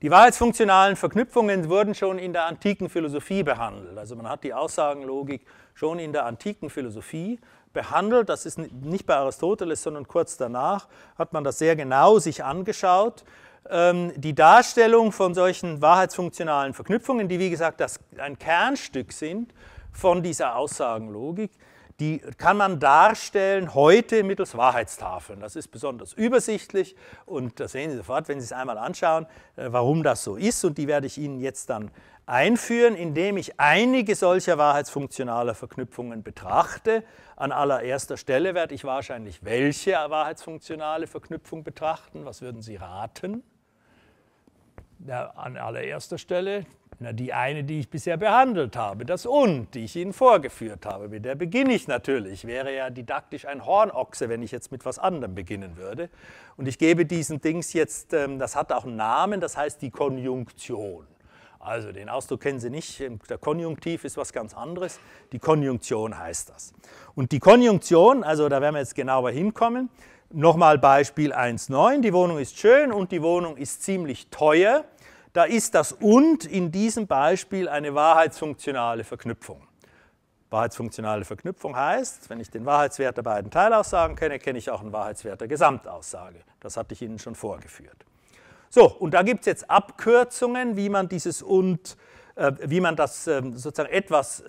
Die wahrheitsfunktionalen Verknüpfungen wurden schon in der antiken Philosophie behandelt. Also man hat die Aussagenlogik schon in der antiken Philosophie behandelt. Das ist nicht bei Aristoteles, sondern kurz danach hat man das sehr genau sich angeschaut. Ähm, die Darstellung von solchen wahrheitsfunktionalen Verknüpfungen, die wie gesagt ein Kernstück sind von dieser Aussagenlogik, die kann man darstellen heute mittels Wahrheitstafeln. Das ist besonders übersichtlich und das sehen Sie sofort, wenn Sie es einmal anschauen, äh, warum das so ist. Und die werde ich Ihnen jetzt dann einführen, indem ich einige solcher wahrheitsfunktionaler Verknüpfungen betrachte. An allererster Stelle werde ich wahrscheinlich welche wahrheitsfunktionale Verknüpfung betrachten. Was würden Sie raten? Na, an allererster Stelle na, die eine, die ich bisher behandelt habe, das Und, die ich Ihnen vorgeführt habe. Mit der beginne ich natürlich. Wäre ja didaktisch ein Hornochse, wenn ich jetzt mit was anderem beginnen würde. Und ich gebe diesen Dings jetzt, ähm, das hat auch einen Namen, das heißt die Konjunktion. Also den Ausdruck kennen Sie nicht, ähm, der Konjunktiv ist was ganz anderes, die Konjunktion heißt das. Und die Konjunktion, also da werden wir jetzt genauer hinkommen, Nochmal Beispiel 1.9. Die Wohnung ist schön und die Wohnung ist ziemlich teuer. Da ist das und in diesem Beispiel eine wahrheitsfunktionale Verknüpfung. Wahrheitsfunktionale Verknüpfung heißt, wenn ich den Wahrheitswert der beiden Teilaussagen kenne, kenne ich auch den Wahrheitswert der Gesamtaussage. Das hatte ich Ihnen schon vorgeführt. So, und da gibt es jetzt Abkürzungen, wie man dieses und äh, wie man das ähm, sozusagen etwas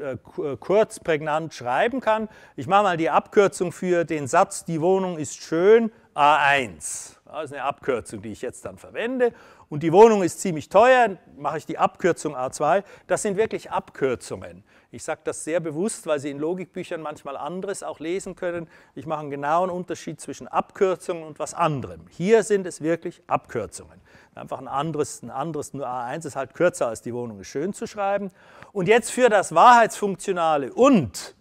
äh, äh, kurz prägnant schreiben kann. Ich mache mal die Abkürzung für den Satz, die Wohnung ist schön, A1. Das ist eine Abkürzung, die ich jetzt dann verwende. Und die Wohnung ist ziemlich teuer, mache ich die Abkürzung A2. Das sind wirklich Abkürzungen. Ich sage das sehr bewusst, weil Sie in Logikbüchern manchmal anderes auch lesen können. Ich mache einen genauen Unterschied zwischen Abkürzungen und was anderem. Hier sind es wirklich Abkürzungen. Einfach ein anderes, ein anderes, nur A1 ist halt kürzer als die Wohnung ist schön zu schreiben. Und jetzt für das Wahrheitsfunktionale und,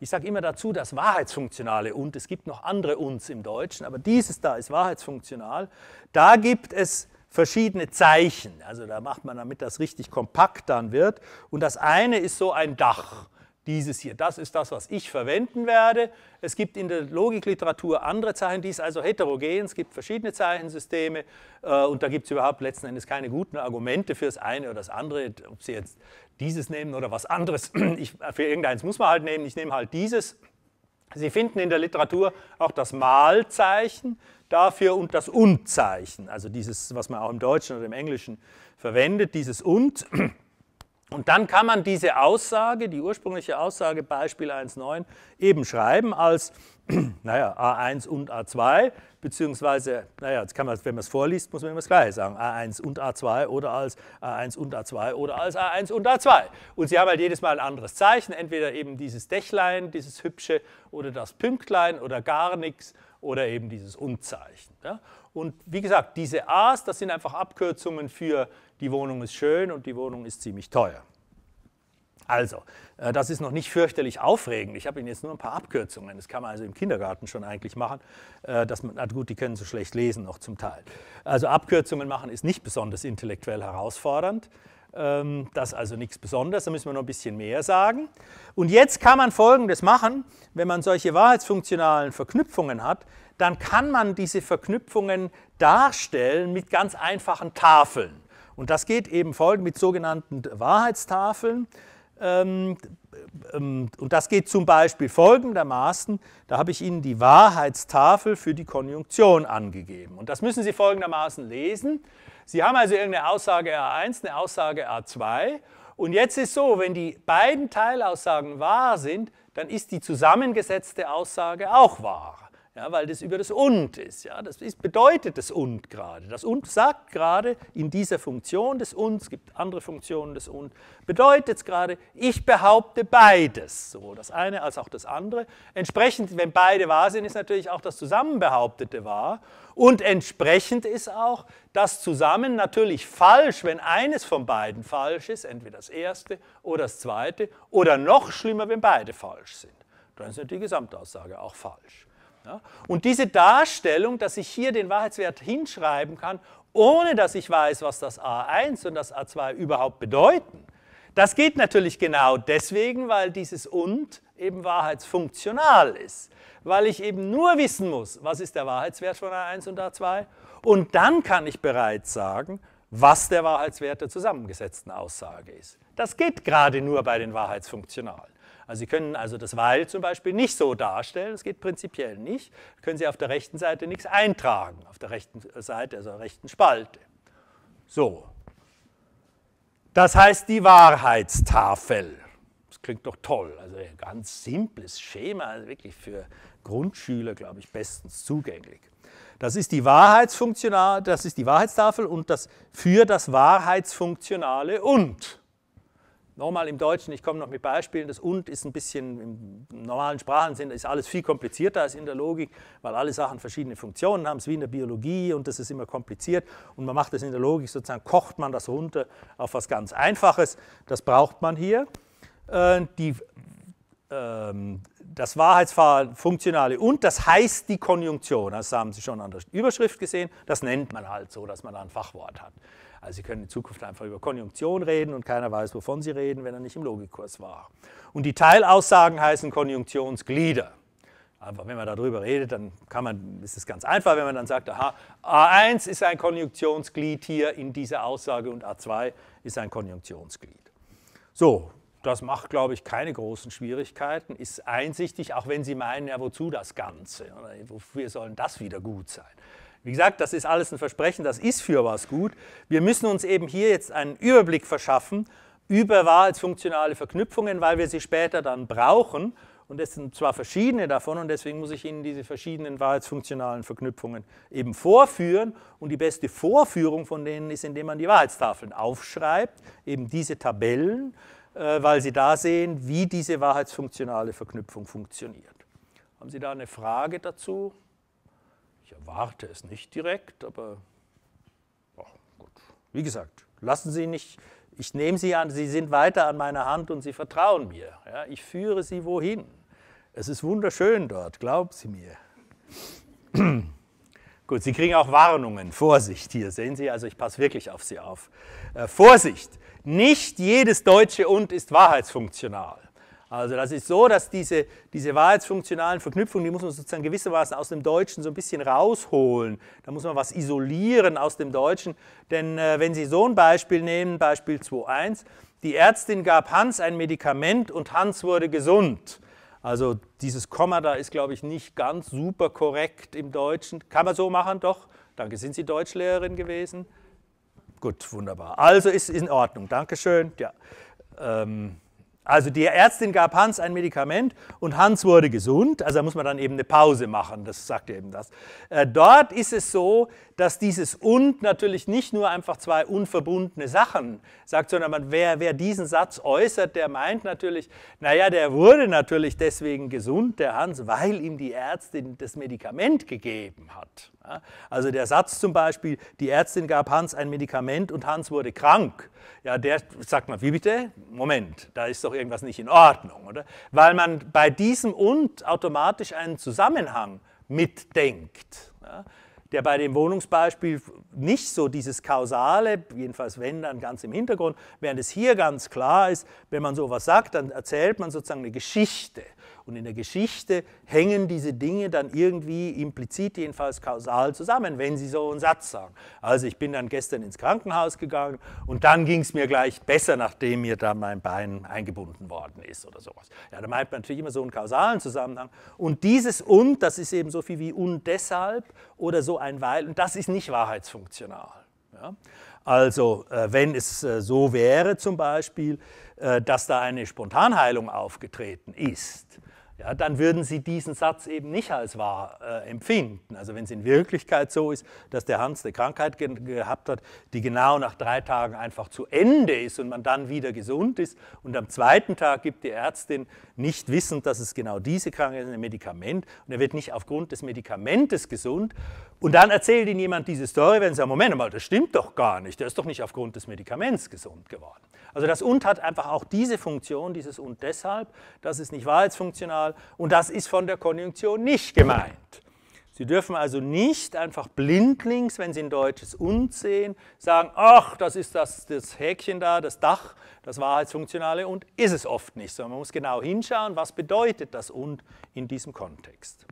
ich sage immer dazu das Wahrheitsfunktionale und, es gibt noch andere uns im Deutschen, aber dieses da ist Wahrheitsfunktional, da gibt es verschiedene Zeichen. Also da macht man, damit das richtig kompakt dann wird. Und das eine ist so ein Dach. Dieses hier, das ist das, was ich verwenden werde. Es gibt in der Logikliteratur andere Zeichen, die ist also heterogen. Es gibt verschiedene Zeichensysteme äh, und da gibt es überhaupt letzten Endes keine guten Argumente für das eine oder das andere, ob Sie jetzt dieses nehmen oder was anderes. Ich, für irgendeins muss man halt nehmen, ich nehme halt dieses. Sie finden in der Literatur auch das Malzeichen dafür und das Und-Zeichen, also dieses, was man auch im Deutschen oder im Englischen verwendet, dieses Und. Und dann kann man diese Aussage, die ursprüngliche Aussage Beispiel 1.9, eben schreiben als naja, A1 und A2, beziehungsweise, naja, jetzt kann man, wenn man es vorliest, muss man immer das Gleiche sagen, A1 und A2 oder als A1 und A2 oder als A1 und A2. Und Sie haben halt jedes Mal ein anderes Zeichen, entweder eben dieses Dächlein, dieses hübsche oder das Pünktlein oder gar nichts oder eben dieses Und-Zeichen. Ja? Und wie gesagt, diese A's, das sind einfach Abkürzungen für die Wohnung ist schön und die Wohnung ist ziemlich teuer. Also, äh, das ist noch nicht fürchterlich aufregend. Ich habe Ihnen jetzt nur ein paar Abkürzungen. Das kann man also im Kindergarten schon eigentlich machen. Äh, dass man, na gut, die können so schlecht lesen noch zum Teil. Also Abkürzungen machen ist nicht besonders intellektuell herausfordernd. Ähm, das ist also nichts Besonderes, da müssen wir noch ein bisschen mehr sagen. Und jetzt kann man Folgendes machen, wenn man solche wahrheitsfunktionalen Verknüpfungen hat, dann kann man diese Verknüpfungen darstellen mit ganz einfachen Tafeln. Und das geht eben folgend mit sogenannten Wahrheitstafeln. Ähm, ähm, und das geht zum Beispiel folgendermaßen, da habe ich Ihnen die Wahrheitstafel für die Konjunktion angegeben. Und das müssen Sie folgendermaßen lesen. Sie haben also irgendeine Aussage A1, eine Aussage A2. Und jetzt ist so, wenn die beiden Teilaussagen wahr sind, dann ist die zusammengesetzte Aussage auch wahr ja, weil das über das und ist. Ja, das ist, bedeutet das und gerade. Das und sagt gerade in dieser Funktion des und, es gibt andere Funktionen des und, bedeutet es gerade, ich behaupte beides, sowohl das eine als auch das andere. Entsprechend, wenn beide wahr sind, ist natürlich auch das Zusammenbehauptete wahr. Und entsprechend ist auch das Zusammen natürlich falsch, wenn eines von beiden falsch ist, entweder das erste oder das zweite, oder noch schlimmer, wenn beide falsch sind. Dann ist natürlich die Gesamtaussage auch falsch. Und diese Darstellung, dass ich hier den Wahrheitswert hinschreiben kann, ohne dass ich weiß, was das A1 und das A2 überhaupt bedeuten, das geht natürlich genau deswegen, weil dieses und eben wahrheitsfunktional ist, weil ich eben nur wissen muss, was ist der Wahrheitswert von A1 und A2 und dann kann ich bereits sagen, was der Wahrheitswert der zusammengesetzten Aussage ist. Das geht gerade nur bei den Wahrheitsfunktionalen. Also Sie können also das Weil zum Beispiel nicht so darstellen, das geht prinzipiell nicht. Da können Sie auf der rechten Seite nichts eintragen, auf der rechten Seite, also der rechten Spalte. So. Das heißt die Wahrheitstafel. Das klingt doch toll. Also ein ganz simples Schema, also wirklich für Grundschüler, glaube ich, bestens zugänglich. Das ist die Wahrheitsfunktional, das ist die Wahrheitstafel und das für das Wahrheitsfunktionale und. Nochmal im Deutschen, ich komme noch mit Beispielen, das und ist ein bisschen, im normalen Sprachensinn ist alles viel komplizierter als in der Logik, weil alle Sachen verschiedene Funktionen haben, es ist wie in der Biologie und das ist immer kompliziert und man macht das in der Logik sozusagen, kocht man das runter auf was ganz Einfaches, das braucht man hier. Äh, die, ähm, das Wahrheitsfall, Funktionale und das heißt die Konjunktion, also das haben Sie schon an der Überschrift gesehen, das nennt man halt so, dass man da ein Fachwort hat. Also Sie können in Zukunft einfach über Konjunktion reden und keiner weiß, wovon Sie reden, wenn er nicht im Logikkurs war. Und die Teilaussagen heißen Konjunktionsglieder. Aber wenn man darüber redet, dann kann man, ist es ganz einfach, wenn man dann sagt, aha, A1 ist ein Konjunktionsglied hier in dieser Aussage und A2 ist ein Konjunktionsglied. So, das macht, glaube ich, keine großen Schwierigkeiten, ist einsichtig, auch wenn Sie meinen, ja, wozu das Ganze? Oder wofür soll das wieder gut sein? Wie gesagt, das ist alles ein Versprechen, das ist für was gut. Wir müssen uns eben hier jetzt einen Überblick verschaffen über wahrheitsfunktionale Verknüpfungen, weil wir sie später dann brauchen. Und es sind zwar verschiedene davon und deswegen muss ich Ihnen diese verschiedenen wahrheitsfunktionalen Verknüpfungen eben vorführen. Und die beste Vorführung von denen ist, indem man die Wahrheitstafeln aufschreibt, eben diese Tabellen, äh, weil Sie da sehen, wie diese wahrheitsfunktionale Verknüpfung funktioniert. Haben Sie da eine Frage dazu? Ich erwarte es nicht direkt, aber oh, gut. Wie gesagt, lassen Sie nicht, ich nehme Sie an, Sie sind weiter an meiner Hand und Sie vertrauen mir. Ja, ich führe Sie wohin. Es ist wunderschön dort, glauben Sie mir. Gut, Sie kriegen auch Warnungen. Vorsicht hier, sehen Sie, also ich passe wirklich auf Sie auf. Äh, Vorsicht, nicht jedes deutsche und ist wahrheitsfunktional. Also das ist so, dass diese, diese wahrheitsfunktionalen Verknüpfungen, die muss man sozusagen gewissermaßen aus dem Deutschen so ein bisschen rausholen. Da muss man was isolieren aus dem Deutschen. Denn äh, wenn Sie so ein Beispiel nehmen, Beispiel 2.1, die Ärztin gab Hans ein Medikament und Hans wurde gesund. Also dieses Komma da ist, glaube ich, nicht ganz super korrekt im Deutschen. Kann man so machen, doch? Danke, sind Sie Deutschlehrerin gewesen? Gut, wunderbar. Also ist in Ordnung. Dankeschön. Ja. Ähm also die Ärztin gab Hans ein Medikament und Hans wurde gesund. Also da muss man dann eben eine Pause machen, das sagt eben das. Äh, dort ist es so, dass dieses und natürlich nicht nur einfach zwei unverbundene Sachen sagt, sondern man, wer, wer diesen Satz äußert, der meint natürlich, naja, der wurde natürlich deswegen gesund, der Hans, weil ihm die Ärztin das Medikament gegeben hat. Also der Satz zum Beispiel, die Ärztin gab Hans ein Medikament und Hans wurde krank. Ja, der sagt man, wie bitte? Moment, da ist doch irgendwas nicht in Ordnung, oder? Weil man bei diesem und automatisch einen Zusammenhang mitdenkt. Ja? der bei dem Wohnungsbeispiel nicht so dieses Kausale, jedenfalls wenn, dann ganz im Hintergrund, während es hier ganz klar ist, wenn man sowas sagt, dann erzählt man sozusagen eine Geschichte. Und in der Geschichte hängen diese Dinge dann irgendwie implizit, jedenfalls kausal zusammen, wenn sie so einen Satz sagen. Also ich bin dann gestern ins Krankenhaus gegangen und dann ging es mir gleich besser, nachdem mir da mein Bein eingebunden worden ist oder sowas. Ja, da meint man natürlich immer so einen kausalen Zusammenhang. Und dieses und, das ist eben so viel wie und deshalb oder so ein weil, und das ist nicht wahrheitsfunktional. Ja? Also äh, wenn es äh, so wäre zum Beispiel, äh, dass da eine Spontanheilung aufgetreten ist, ja, dann würden Sie diesen Satz eben nicht als wahr äh, empfinden. Also wenn es in Wirklichkeit so ist, dass der Hans eine Krankheit ge gehabt hat, die genau nach drei Tagen einfach zu Ende ist und man dann wieder gesund ist und am zweiten Tag gibt die Ärztin nicht wissend, dass es genau diese Krankheit ist, ein Medikament, und er wird nicht aufgrund des Medikamentes gesund. Und dann erzählt ihm jemand diese Story, wenn sie sagen, Moment mal, das stimmt doch gar nicht, der ist doch nicht aufgrund des Medikaments gesund geworden. Also das Und hat einfach auch diese Funktion, dieses Und deshalb, das ist nicht wahrheitsfunktional und das ist von der Konjunktion nicht gemeint. Sie dürfen also nicht einfach blindlings, wenn Sie ein deutsches Und sehen, sagen, ach, das ist das, das Häkchen da, das Dach, das Wahrheitsfunktionale und ist es oft nicht, sondern man muss genau hinschauen, was bedeutet das Und in diesem Kontext.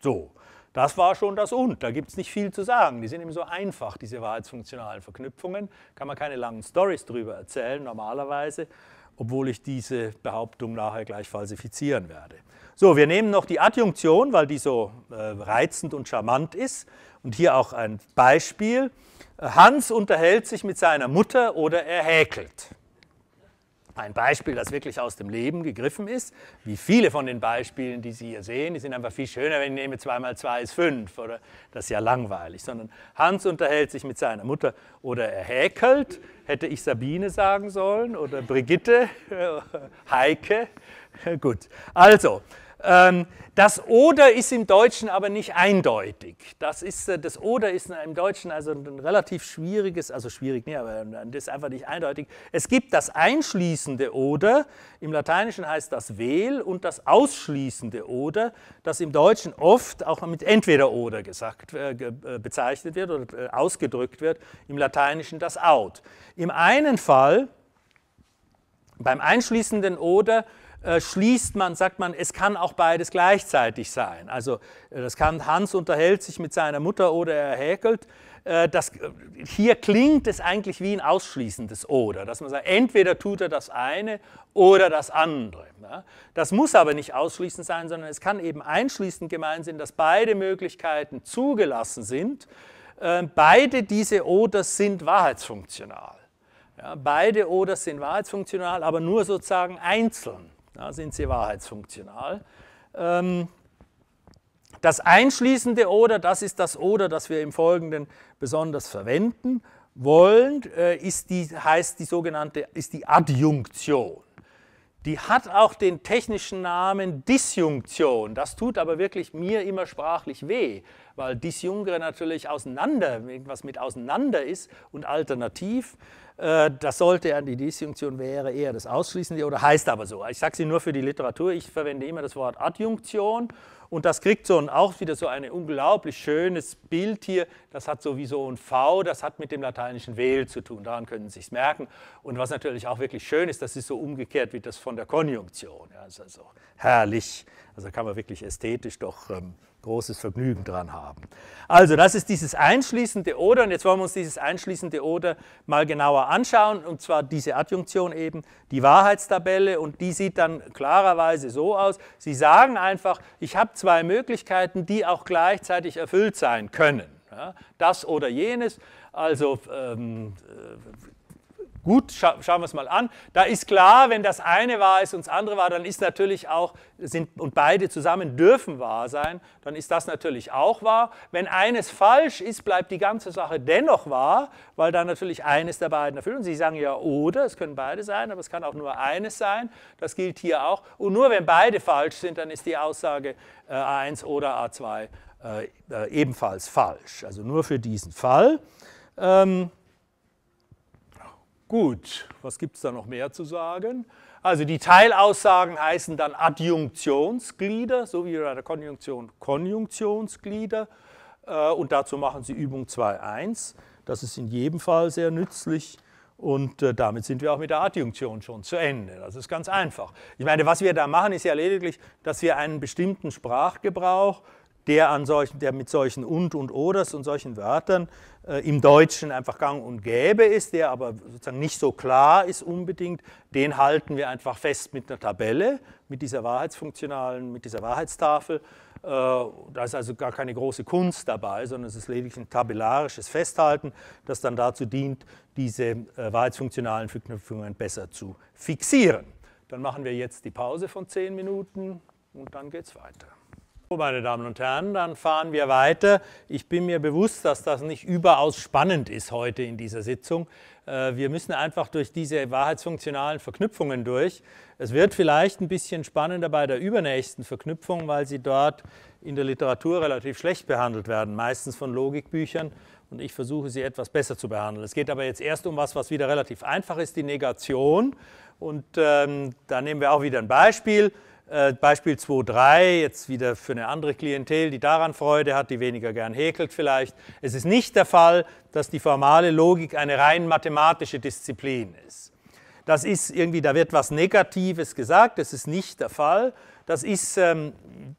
So, das war schon das Und, da gibt es nicht viel zu sagen. Die sind eben so einfach, diese wahrheitsfunktionalen Verknüpfungen, kann man keine langen Stories drüber erzählen normalerweise, obwohl ich diese Behauptung nachher gleich falsifizieren werde. So, wir nehmen noch die Adjunktion, weil die so äh, reizend und charmant ist. Und hier auch ein Beispiel. Hans unterhält sich mit seiner Mutter oder er häkelt. Ein Beispiel, das wirklich aus dem Leben gegriffen ist. Wie viele von den Beispielen, die Sie hier sehen, die sind einfach viel schöner, wenn ich nehme 2 mal 2 ist 5 oder das ist ja langweilig. Sondern Hans unterhält sich mit seiner Mutter oder er häkelt. Hätte ich Sabine sagen sollen oder Brigitte, Heike. Gut, also ähm, das oder ist im Deutschen aber nicht eindeutig. Das, ist, äh, das oder ist im Deutschen also ein relativ schwieriges, also schwierig, nee, aber ähm, das ist einfach nicht eindeutig. Es gibt das einschließende oder, im Lateinischen heißt das vel, und das ausschließende oder, das im Deutschen oft auch mit entweder oder gesagt, äh, äh, bezeichnet wird oder ausgedrückt wird, im Lateinischen das out. Im einen Fall, beim einschließenden oder, äh, schließt man, sagt man, es kann auch beides gleichzeitig sein. Also äh, das kann Hans unterhält sich mit seiner Mutter oder er häkelt. Äh, das, hier klingt es eigentlich wie ein ausschließendes Oder, dass man sagt, entweder tut er das eine oder das andere. Das muss aber nicht ausschließend sein, sondern es kann eben einschließend gemeint sein, dass beide Möglichkeiten zugelassen sind. beide diese Oder sind wahrheitsfunktional. beide Oder sind wahrheitsfunktional, aber nur sozusagen einzeln. Da sind sie wahrheitsfunktional. Ähm, das einschließende Oder, das ist das Oder, das wir im Folgenden besonders verwenden wollen, äh, ist die, heißt die sogenannte, ist die Adjunktion. Die hat auch den technischen Namen Disjunktion. Das tut aber wirklich mir immer sprachlich weh, weil Disjungere natürlich auseinander, irgendwas mit auseinander ist und alternativ. Äh, das sollte er, die Disjunktion wäre eher das Ausschließende oder heißt aber so. Ich sage sie nur für die Literatur, ich verwende immer das Wort Adjunktion und das kriegt so ein, auch wieder so ein unglaublich schönes Bild hier. Das hat sowieso ein V, das hat mit dem lateinischen Vel zu tun, daran können Sie es merken. Und was natürlich auch wirklich schön ist, das ist so umgekehrt wie das von der Konjunktion. Ja, also herrlich, also kann man wirklich ästhetisch doch ähm, großes Vergnügen dran haben. Also das ist dieses einschließende Oder und jetzt wollen wir uns dieses einschließende Oder mal genauer anschauen und zwar diese Adjunktion eben, die Wahrheitstabelle und die sieht dann klarerweise so aus, sie sagen einfach, ich habe zwei Möglichkeiten, die auch gleichzeitig erfüllt sein können. Ja, das oder jenes, also ähm, Gut, scha schauen wir es mal an. Da ist klar, wenn das eine wahr ist und das andere wahr, dann ist natürlich auch, sind, und beide zusammen dürfen wahr sein, dann ist das natürlich auch wahr. Wenn eines falsch ist, bleibt die ganze Sache dennoch wahr, weil dann natürlich eines der beiden erfüllt. Und Sie sagen ja oder, es können beide sein, aber es kann auch nur eines sein. Das gilt hier auch. Und nur wenn beide falsch sind, dann ist die Aussage äh, A1 oder A2 äh, äh, ebenfalls falsch. Also nur für diesen Fall. Ähm, Gut, was gibt es da noch mehr zu sagen? Also die Teilaussagen heißen dann Adjunktionsglieder, so wie bei der Konjunktion Konjunktionsglieder. Äh, und dazu machen Sie Übung 2.1. Das ist in jedem Fall sehr nützlich. Und äh, damit sind wir auch mit der Adjunktion schon zu Ende. Das ist ganz einfach. Ich meine, was wir da machen, ist ja lediglich, dass wir einen bestimmten Sprachgebrauch, der, an solchen, der mit solchen und und oders und solchen Wörtern äh, im Deutschen einfach gang und gäbe ist, der aber sozusagen nicht so klar ist unbedingt, den halten wir einfach fest mit einer Tabelle, mit dieser Wahrheitsfunktionalen, mit dieser Wahrheitstafel. Äh, da ist also gar keine große Kunst dabei, sondern es ist lediglich ein tabellarisches Festhalten, das dann dazu dient, diese äh, wahrheitsfunktionalen Verknüpfungen besser zu fixieren. Dann machen wir jetzt die Pause von zehn Minuten und dann geht es weiter. Meine Damen und Herren, dann fahren wir weiter. Ich bin mir bewusst, dass das nicht überaus spannend ist heute in dieser Sitzung. Äh, wir müssen einfach durch diese wahrheitsfunktionalen Verknüpfungen durch. Es wird vielleicht ein bisschen spannender bei der übernächsten Verknüpfung, weil sie dort in der Literatur relativ schlecht behandelt werden, meistens von Logikbüchern. Und ich versuche sie etwas besser zu behandeln. Es geht aber jetzt erst um was, was wieder relativ einfach ist, die Negation. Und ähm, da nehmen wir auch wieder ein Beispiel. Äh, Beispiel 2.3, jetzt wieder für eine andere Klientel, die daran Freude hat, die weniger gern häkelt vielleicht. Es ist nicht der Fall, dass die formale Logik eine rein mathematische Disziplin ist. Das ist irgendwie, da wird was Negatives gesagt, das ist nicht der Fall. Das ist ähm,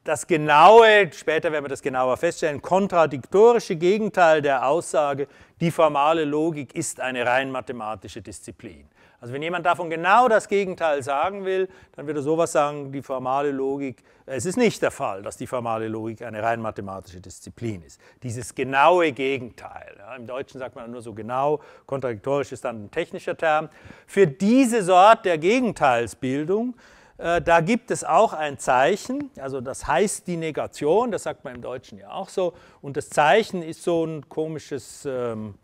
das genaue, später werden wir das genauer feststellen, kontradiktorische Gegenteil der Aussage, die formale Logik ist eine rein mathematische Disziplin. Also wenn jemand davon genau das Gegenteil sagen will, dann wird er sowas sagen, die formale Logik, es ist nicht der Fall, dass die formale Logik eine rein mathematische Disziplin ist. Dieses genaue Gegenteil, ja, im Deutschen sagt man nur so genau, kontradiktorisch ist dann ein technischer Term. Für diese Sorte der Gegenteilsbildung, äh, da gibt es auch ein Zeichen, also das heißt die Negation, das sagt man im Deutschen ja auch so, und das Zeichen ist so ein komisches... Ähm,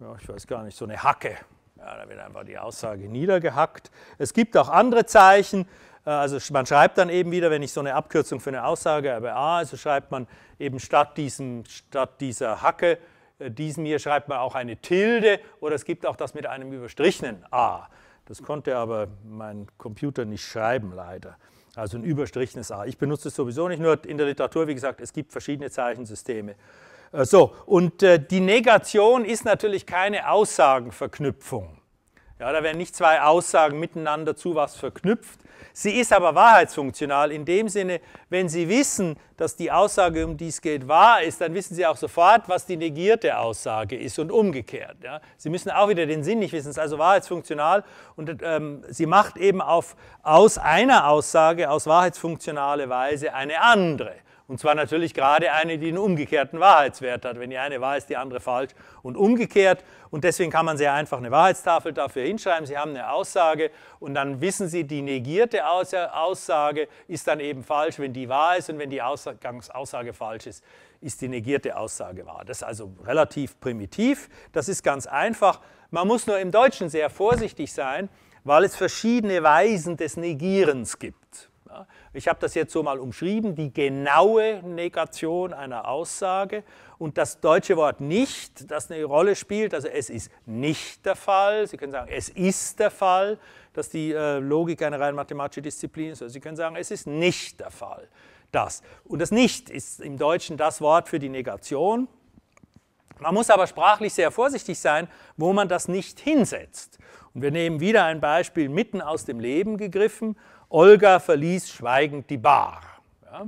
ja, ich weiß gar nicht, so eine Hacke, ja, da wird einfach die Aussage niedergehackt. Es gibt auch andere Zeichen. Äh, also man schreibt dann eben wieder, wenn ich so eine Abkürzung für eine Aussage habe, A, ah, also schreibt man eben statt, diesem, statt dieser Hacke, äh, diesem hier schreibt man auch eine Tilde oder es gibt auch das mit einem überstrichenen A. Das konnte aber mein Computer nicht schreiben, leider. Also ein überstrichenes A. Ich benutze es sowieso nicht, nur in der Literatur, wie gesagt, es gibt verschiedene Zeichensysteme. Äh, so, und äh, die Negation ist natürlich keine Aussagenverknüpfung. Ja, da werden nicht zwei Aussagen miteinander zu was verknüpft. Sie ist aber wahrheitsfunktional in dem Sinne, wenn Sie wissen, dass die Aussage, um die es geht, wahr ist, dann wissen Sie auch sofort, was die negierte Aussage ist und umgekehrt. Ja. Sie müssen auch wieder den Sinn nicht wissen, es ist also wahrheitsfunktional und ähm, sie macht eben auf, aus einer Aussage, aus wahrheitsfunktionaler Weise eine andere. Und zwar natürlich gerade eine, die einen umgekehrten Wahrheitswert hat. Wenn die eine wahr ist, die andere falsch und umgekehrt. Und deswegen kann man sehr einfach eine Wahrheitstafel dafür hinschreiben. Sie haben eine Aussage und dann wissen Sie, die negierte Aussage ist dann eben falsch, wenn die wahr ist. Und wenn die Ausgangsaussage falsch ist, ist die negierte Aussage wahr. Das ist also relativ primitiv. Das ist ganz einfach. Man muss nur im Deutschen sehr vorsichtig sein, weil es verschiedene Weisen des Negierens gibt. Ich habe das jetzt so mal umschrieben, die genaue Negation einer Aussage und das deutsche Wort nicht, das eine Rolle spielt, also es ist nicht der Fall, Sie können sagen, es ist der Fall, dass die äh, Logik eine rein mathematische Disziplin ist, Sie können sagen, es ist nicht der Fall, das. Und das Nicht ist im Deutschen das Wort für die Negation. Man muss aber sprachlich sehr vorsichtig sein, wo man das nicht hinsetzt. Und wir nehmen wieder ein Beispiel mitten aus dem Leben gegriffen. Olga verließ schweigend die Bar. Ja?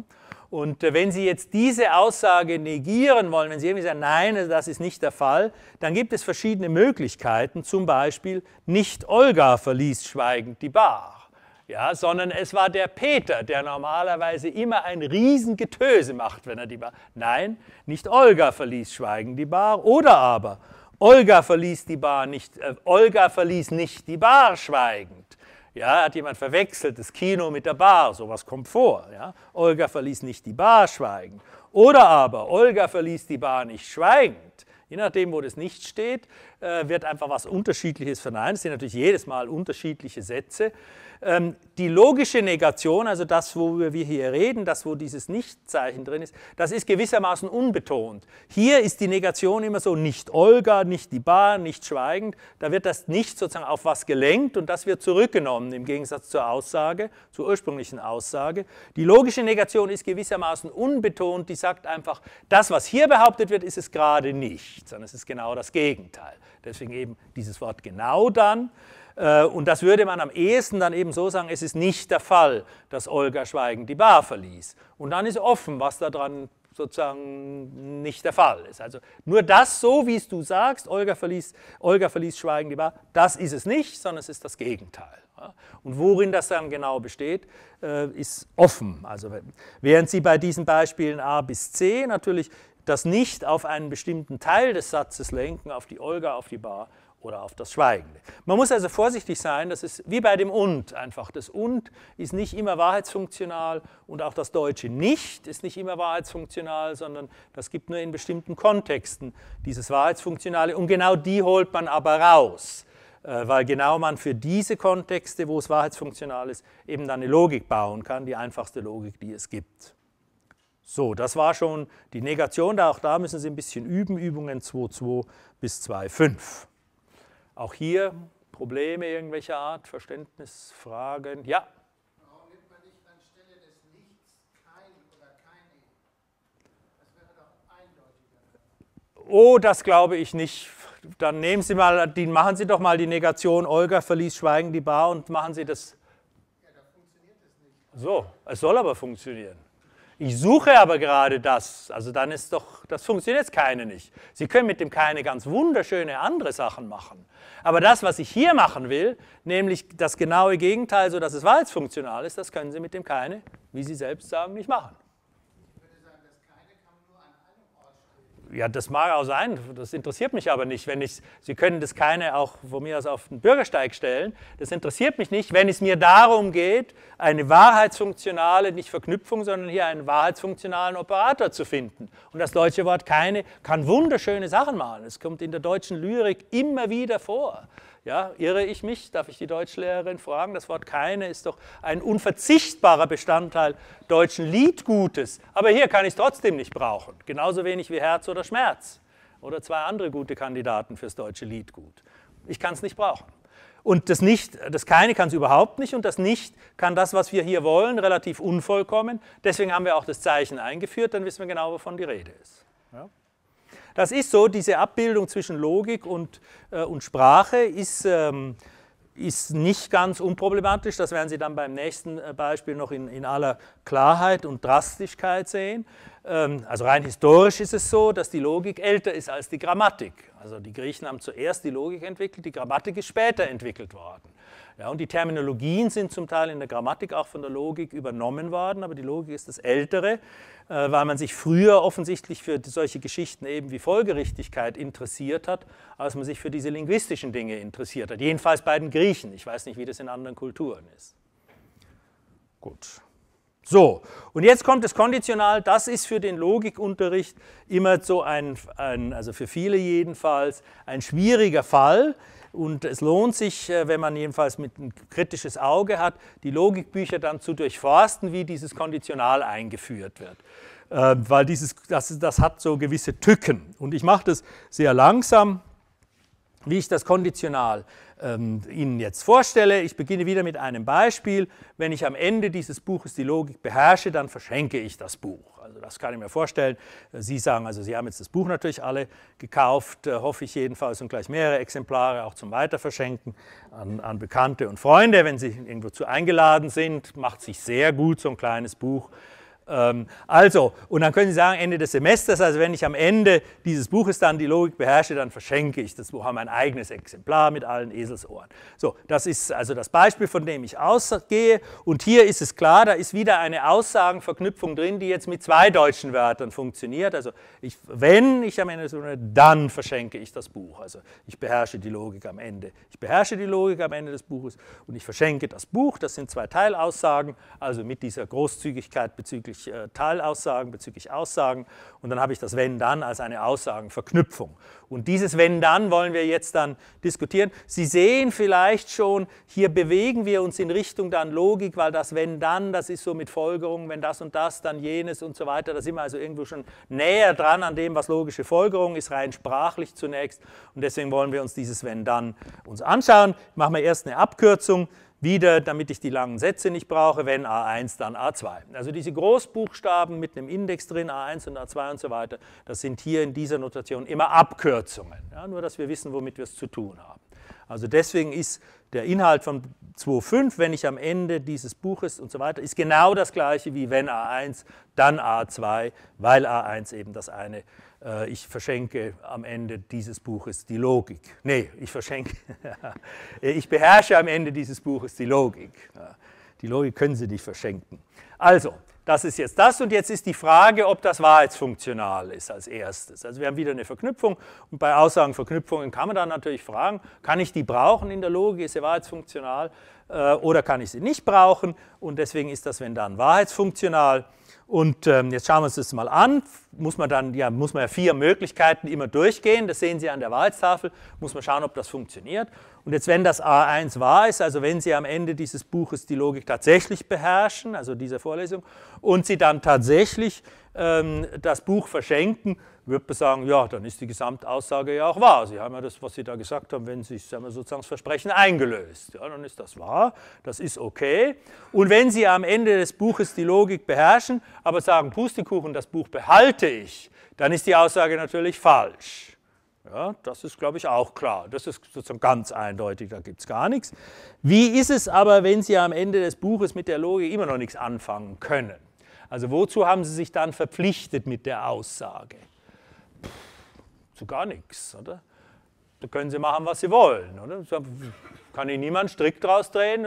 Und äh, wenn Sie jetzt diese Aussage negieren wollen, wenn Sie irgendwie sagen, nein, also das ist nicht der Fall, dann gibt es verschiedene Möglichkeiten, zum Beispiel nicht Olga verließ schweigend die Bar, ja, sondern es war der Peter, der normalerweise immer ein Riesengetöse macht, wenn er die Bar... Nein, nicht Olga verließ schweigend die Bar oder aber Olga verließ die Bar nicht, äh, Olga verließ nicht die Bar schweigend. Ja, hat jemand verwechselt das Kino mit der Bar, sowas kommt vor. Ja. Olga verließ nicht die Bar schweigend. Oder aber Olga verließ die Bar nicht schweigend. Je nachdem, wo das nicht steht, äh, wird einfach was Unterschiedliches verneint. Es sind natürlich jedes Mal unterschiedliche Sätze. Ähm, die logische Negation, also das, worüber wir hier reden, das, wo dieses Nichtzeichen drin ist, das ist gewissermaßen unbetont. Hier ist die Negation immer so, nicht Olga, nicht die Bar, nicht schweigend. Da wird das nicht sozusagen auf was gelenkt und das wird zurückgenommen im Gegensatz zur Aussage, zur ursprünglichen Aussage. Die logische Negation ist gewissermaßen unbetont, die sagt einfach, das, was hier behauptet wird, ist es gerade nicht, sondern es ist genau das Gegenteil. Deswegen eben dieses Wort genau dann. Äh, und das würde man am ehesten dann eben so sagen, es ist nicht der Fall, dass Olga schweigend die Bar verließ. Und dann ist offen, was daran sozusagen nicht der Fall ist. Also nur das, so wie es du sagst, Olga verließ, Olga verließ schweigend die Bar, das ist es nicht, sondern es ist das Gegenteil. Und worin das dann genau besteht, äh, ist offen. Also während Sie bei diesen Beispielen A bis C natürlich das nicht auf einen bestimmten Teil des Satzes lenken, auf die Olga, auf die Bar oder auf das Schweigende. Man muss also vorsichtig sein, das ist wie bei dem und einfach. Das und ist nicht immer wahrheitsfunktional und auch das deutsche nicht ist nicht immer wahrheitsfunktional, sondern das gibt nur in bestimmten Kontexten dieses Wahrheitsfunktionale und genau die holt man aber raus, äh, weil genau man für diese Kontexte, wo es wahrheitsfunktional ist, eben dann eine Logik bauen kann, die einfachste Logik, die es gibt. So, das war schon die Negation. Auch da müssen Sie ein bisschen üben. Übungen 2.2 bis 2.5. Auch hier Probleme irgendwelcher Art, Verständnisfragen. Ja? Warum nimmt man nicht anstelle des Nichts kein oder keine? E? Das wäre doch eindeutiger. Oh, das glaube ich nicht. Dann nehmen Sie mal, die, machen Sie doch mal die Negation. Olga verließ schweigend die Bar und machen Sie das. Ja, da funktioniert es nicht. So, es soll aber funktionieren. Ich suche aber gerade das. Also dann ist doch, das funktioniert jetzt keine nicht. Sie können mit dem keine ganz wunderschöne andere Sachen machen. Aber das, was ich hier machen will, nämlich das genaue Gegenteil, so dass es wahrheitsfunktional ist, das können Sie mit dem keine, wie Sie selbst sagen, nicht machen. ja, das mag auch sein, das interessiert mich aber nicht, wenn ich, Sie können das keine auch von mir aus auf den Bürgersteig stellen, das interessiert mich nicht, wenn es mir darum geht, eine wahrheitsfunktionale, nicht Verknüpfung, sondern hier einen wahrheitsfunktionalen Operator zu finden. Und das deutsche Wort keine kann wunderschöne Sachen machen, es kommt in der deutschen Lyrik immer wieder vor. Ja, irre ich mich? Darf ich die Deutschlehrerin fragen? Das Wort keine ist doch ein unverzichtbarer Bestandteil deutschen Liedgutes. Aber hier kann ich es trotzdem nicht brauchen. Genauso wenig wie Herz oder Schmerz. Oder zwei andere gute Kandidaten fürs deutsche Liedgut. Ich kann es nicht brauchen. Und das, nicht, das Keine kann es überhaupt nicht und das Nicht kann das, was wir hier wollen, relativ unvollkommen. Deswegen haben wir auch das Zeichen eingeführt, dann wissen wir genau, wovon die Rede ist. Ja. Das ist so, diese Abbildung zwischen Logik und, äh, und Sprache ist, ähm, ist nicht ganz unproblematisch. Das werden Sie dann beim nächsten äh, Beispiel noch in, in aller Klarheit und Drastigkeit sehen. Ähm, also rein historisch ist es so, dass die Logik älter ist als die Grammatik. Also die Griechen haben zuerst die Logik entwickelt, die Grammatik ist später entwickelt worden. Ja, und die Terminologien sind zum Teil in der Grammatik auch von der Logik übernommen worden, aber die Logik ist das Ältere, äh, weil man sich früher offensichtlich für solche Geschichten eben wie Folgerichtigkeit interessiert hat, als man sich für diese linguistischen Dinge interessiert hat. Jedenfalls bei den Griechen. Ich weiß nicht, wie das in anderen Kulturen ist. Gut. So, und jetzt kommt das Konditional. Das ist für den Logikunterricht immer so ein, ein also für viele jedenfalls, ein schwieriger Fall, und es lohnt sich, äh, wenn man jedenfalls mit ein kritisches Auge hat, die Logikbücher dann zu durchforsten, wie dieses Konditional eingeführt wird. Ähm, weil dieses, das, das hat so gewisse Tücken. Und ich mache das sehr langsam, wie ich das Konditional ähm, Ihnen jetzt vorstelle. Ich beginne wieder mit einem Beispiel. Wenn ich am Ende dieses Buches die Logik beherrsche, dann verschenke ich das Buch. Also das kann ich mir vorstellen. Äh, Sie sagen, also Sie haben jetzt das Buch natürlich alle gekauft, äh, hoffe ich jedenfalls, und gleich mehrere Exemplare auch zum Weiterverschenken an, an Bekannte und Freunde, wenn Sie irgendwo zu eingeladen sind. Macht sich sehr gut so ein kleines Buch. Ähm, also, und dann können Sie sagen, Ende des Semesters, also wenn ich am Ende dieses Buches dann die Logik beherrsche, dann verschenke ich das Buch, habe mein eigenes Exemplar mit allen Eselsohren. So, das ist also das Beispiel, von dem ich ausgehe. Und hier ist es klar, da ist wieder eine Aussagenverknüpfung drin, die jetzt mit zwei deutschen Wörtern funktioniert. Also, ich, wenn ich am Ende des Buches, dann verschenke ich das Buch. Also, ich beherrsche die Logik am Ende. Ich beherrsche die Logik am Ende des Buches und ich verschenke das Buch. Das sind zwei Teilaussagen, also mit dieser Großzügigkeit bezüglich bezüglich äh, Teilaussagen, bezüglich Aussagen. Und dann habe ich das Wenn dann als eine Aussagenverknüpfung. Und dieses Wenn dann wollen wir jetzt dann diskutieren. Sie sehen vielleicht schon, hier bewegen wir uns in Richtung dann Logik, weil das Wenn dann, das ist so mit Folgerungen, wenn das und das, dann jenes und so weiter. Da sind wir also irgendwo schon näher dran an dem, was logische Folgerung ist, rein sprachlich zunächst. Und deswegen wollen wir uns dieses Wenn dann uns anschauen. Machen wir erst eine Abkürzung. Wieder, damit ich die langen Sätze nicht brauche, wenn A1, dann A2. Also diese Großbuchstaben mit einem Index drin, A1 und A2 und so weiter, das sind hier in dieser Notation immer Abkürzungen. Ja, nur, dass wir wissen, womit wir es zu tun haben. Also deswegen ist der Inhalt von 2.5, wenn ich am Ende dieses Buches und so weiter, ist genau das gleiche wie wenn A1, dann A2, weil A1 eben das eine ist. Äh, ich verschenke am Ende dieses Buches die Logik. Nee, ich verschenke, ich beherrsche am Ende dieses Buches die Logik. Die Logik können Sie nicht verschenken. Also, das ist jetzt das und jetzt ist die Frage, ob das wahrheitsfunktional ist als erstes. Also wir haben wieder eine Verknüpfung und bei Aussagenverknüpfungen kann man dann natürlich fragen, kann ich die brauchen in der Logik, ist sie wahrheitsfunktional äh, oder kann ich sie nicht brauchen und deswegen ist das, wenn dann wahrheitsfunktional, und ähm, jetzt schauen wir uns das mal an. Muss man dann, ja, muss man ja vier Möglichkeiten immer durchgehen. Das sehen Sie an der Wahlstafel. Muss man schauen, ob das funktioniert. Und jetzt, wenn das A1 wahr ist, also wenn Sie am Ende dieses Buches die Logik tatsächlich beherrschen, also dieser Vorlesung, und Sie dann tatsächlich ähm, das Buch verschenken, wird man sagen, ja, dann ist die Gesamtaussage ja auch wahr. Sie haben ja das, was Sie da gesagt haben, wenn Sie, Sie haben sozusagen das Versprechen eingelöst. Ja, dann ist das wahr, das ist okay. Und wenn Sie am Ende des Buches die Logik beherrschen, aber sagen, Pustekuchen, das Buch behalte ich, dann ist die Aussage natürlich falsch. Ja, das ist, glaube ich, auch klar. Das ist sozusagen ganz eindeutig, da gibt es gar nichts. Wie ist es aber, wenn Sie am Ende des Buches mit der Logik immer noch nichts anfangen können? Also wozu haben Sie sich dann verpflichtet mit der Aussage? Puh, zu gar nichts, oder? Da können Sie machen, was Sie wollen, oder? Kann ich niemand strikt draus drehen?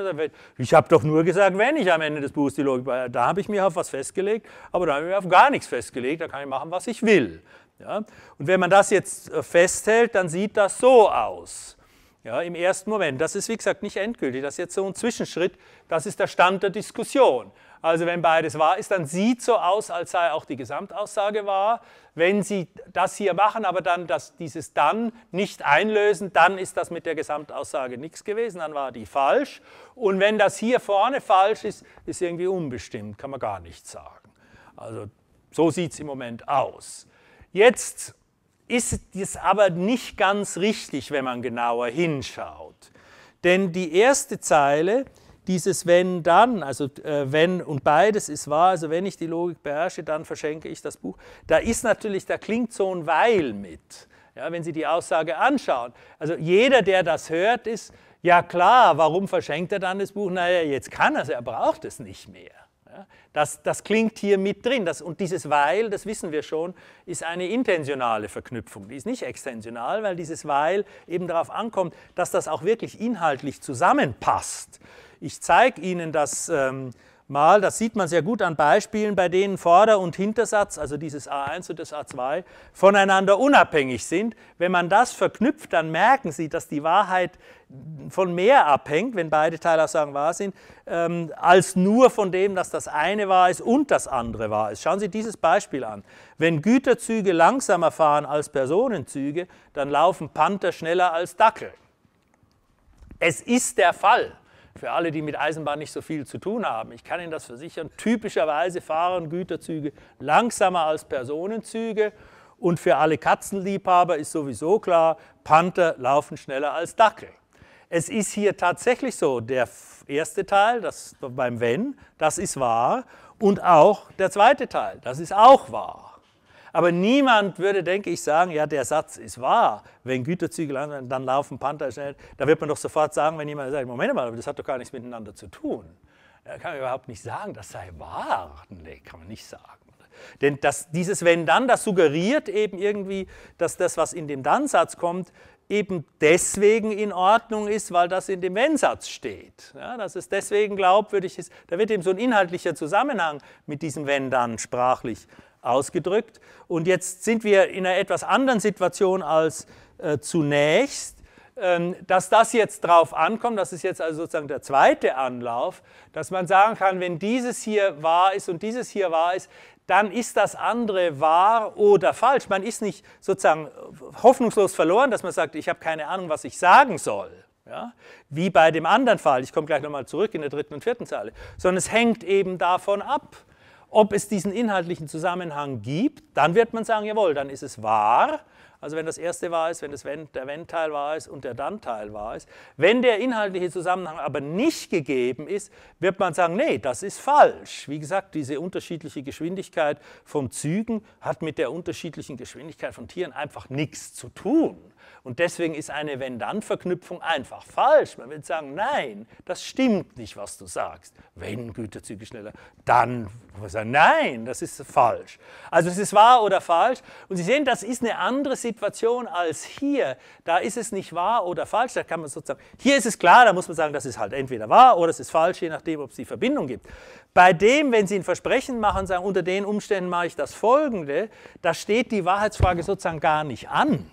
Ich habe doch nur gesagt, wenn ich am Ende des Buches die Logik, da habe ich mir auf was festgelegt, aber da habe ich mir auf gar nichts festgelegt, da kann ich machen, was ich will. Ja? Und wenn man das jetzt äh, festhält, dann sieht das so aus. Ja, Im ersten Moment. Das ist, wie gesagt, nicht endgültig. Das ist jetzt so ein Zwischenschritt. Das ist der Stand der Diskussion. Also wenn beides wahr ist, dann sieht so aus, als sei auch die Gesamtaussage wahr. Wenn Sie das hier machen, aber dann das, dieses dann nicht einlösen, dann ist das mit der Gesamtaussage nichts gewesen, dann war die falsch. Und wenn das hier vorne falsch ist, ist irgendwie unbestimmt, kann man gar nichts sagen. Also so sieht es im Moment aus. Jetzt ist es aber nicht ganz richtig, wenn man genauer hinschaut. Denn die erste Zeile, dieses wenn dann, also äh, wenn und beides ist wahr, also wenn ich die Logik beherrsche, dann verschenke ich das Buch, da ist natürlich, da klingt so ein weil mit. Ja, wenn Sie die Aussage anschauen. Also jeder, der das hört, ist, ja klar, warum verschenkt er dann das Buch? Naja, jetzt kann er es, er braucht es nicht mehr. Das, das klingt hier mit drin. Das, und dieses Weil, das wissen wir schon, ist eine intentionale Verknüpfung. Die ist nicht extensional, weil dieses Weil eben darauf ankommt, dass das auch wirklich inhaltlich zusammenpasst. Ich zeige Ihnen das. Ähm, mal, das sieht man sehr gut an Beispielen, bei denen Vorder- und Hintersatz, also dieses A1 und das A2, voneinander unabhängig sind. Wenn man das verknüpft, dann merken Sie, dass die Wahrheit von mehr abhängt, wenn beide Teilaussagen wahr sind, ähm, als nur von dem, dass das eine wahr ist und das andere wahr ist. Schauen Sie dieses Beispiel an. Wenn Güterzüge langsamer fahren als Personenzüge, dann laufen Panther schneller als Dackel. Es ist der Fall. Für alle, die mit Eisenbahn nicht so viel zu tun haben, ich kann Ihnen das versichern, typischerweise fahren Güterzüge langsamer als Personenzüge. Und für alle Katzenliebhaber ist sowieso klar, Panther laufen schneller als Dackel. Es ist hier tatsächlich so, der erste Teil, das beim Wenn, das ist wahr, und auch der zweite Teil, das ist auch wahr. Aber niemand würde, denke ich, sagen, ja, der Satz ist wahr. Wenn Güterzüge langsam, dann laufen Panther schnell. Da wird man doch sofort sagen, wenn jemand sagt, Moment mal, aber das hat doch gar nichts miteinander zu tun. Da kann man überhaupt nicht sagen, das sei wahr. Nee, kann man nicht sagen. Denn das, dieses Wenn-Dann, das suggeriert eben irgendwie, dass das, was in dem Dann-Satz kommt, eben deswegen in Ordnung ist, weil das in dem Wenn-Satz steht. Ja, dass es deswegen glaubwürdig ist. Da wird eben so ein inhaltlicher Zusammenhang mit diesem Wenn-Dann sprachlich ausgedrückt. Und jetzt sind wir in einer etwas anderen Situation als äh, zunächst, ähm, dass das jetzt drauf ankommt, das ist jetzt also sozusagen der zweite Anlauf, dass man sagen kann, wenn dieses hier wahr ist und dieses hier wahr ist, dann ist das andere wahr oder falsch. Man ist nicht sozusagen äh, hoffnungslos verloren, dass man sagt, ich habe keine Ahnung, was ich sagen soll. Ja? Wie bei dem anderen Fall, ich komme gleich nochmal zurück in der dritten und vierten Zeile, sondern es hängt eben davon ab, ob es diesen inhaltlichen Zusammenhang gibt, dann wird man sagen, jawohl, dann ist es wahr. Also wenn das erste wahr ist, wenn das wenn, der Wenn-Teil wahr ist und der Dann-Teil wahr ist. Wenn der inhaltliche Zusammenhang aber nicht gegeben ist, wird man sagen, nee, das ist falsch. Wie gesagt, diese unterschiedliche Geschwindigkeit von Zügen hat mit der unterschiedlichen Geschwindigkeit von Tieren einfach nichts zu tun. Und deswegen ist eine Wenn-Dann-Verknüpfung einfach falsch. Man will sagen, nein, das stimmt nicht, was du sagst. Wenn Güterzüge schneller, dann. Sagen, nein, das ist falsch. Also es ist wahr oder falsch. Und Sie sehen, das ist eine andere Situation als hier. Da ist es nicht wahr oder falsch. Da kann man sozusagen, hier ist es klar, da muss man sagen, das ist halt entweder wahr oder es ist falsch, je nachdem, ob es die Verbindung gibt. Bei dem, wenn Sie ein Versprechen machen, sagen, unter den Umständen mache ich das Folgende, da steht die Wahrheitsfrage sozusagen gar nicht an.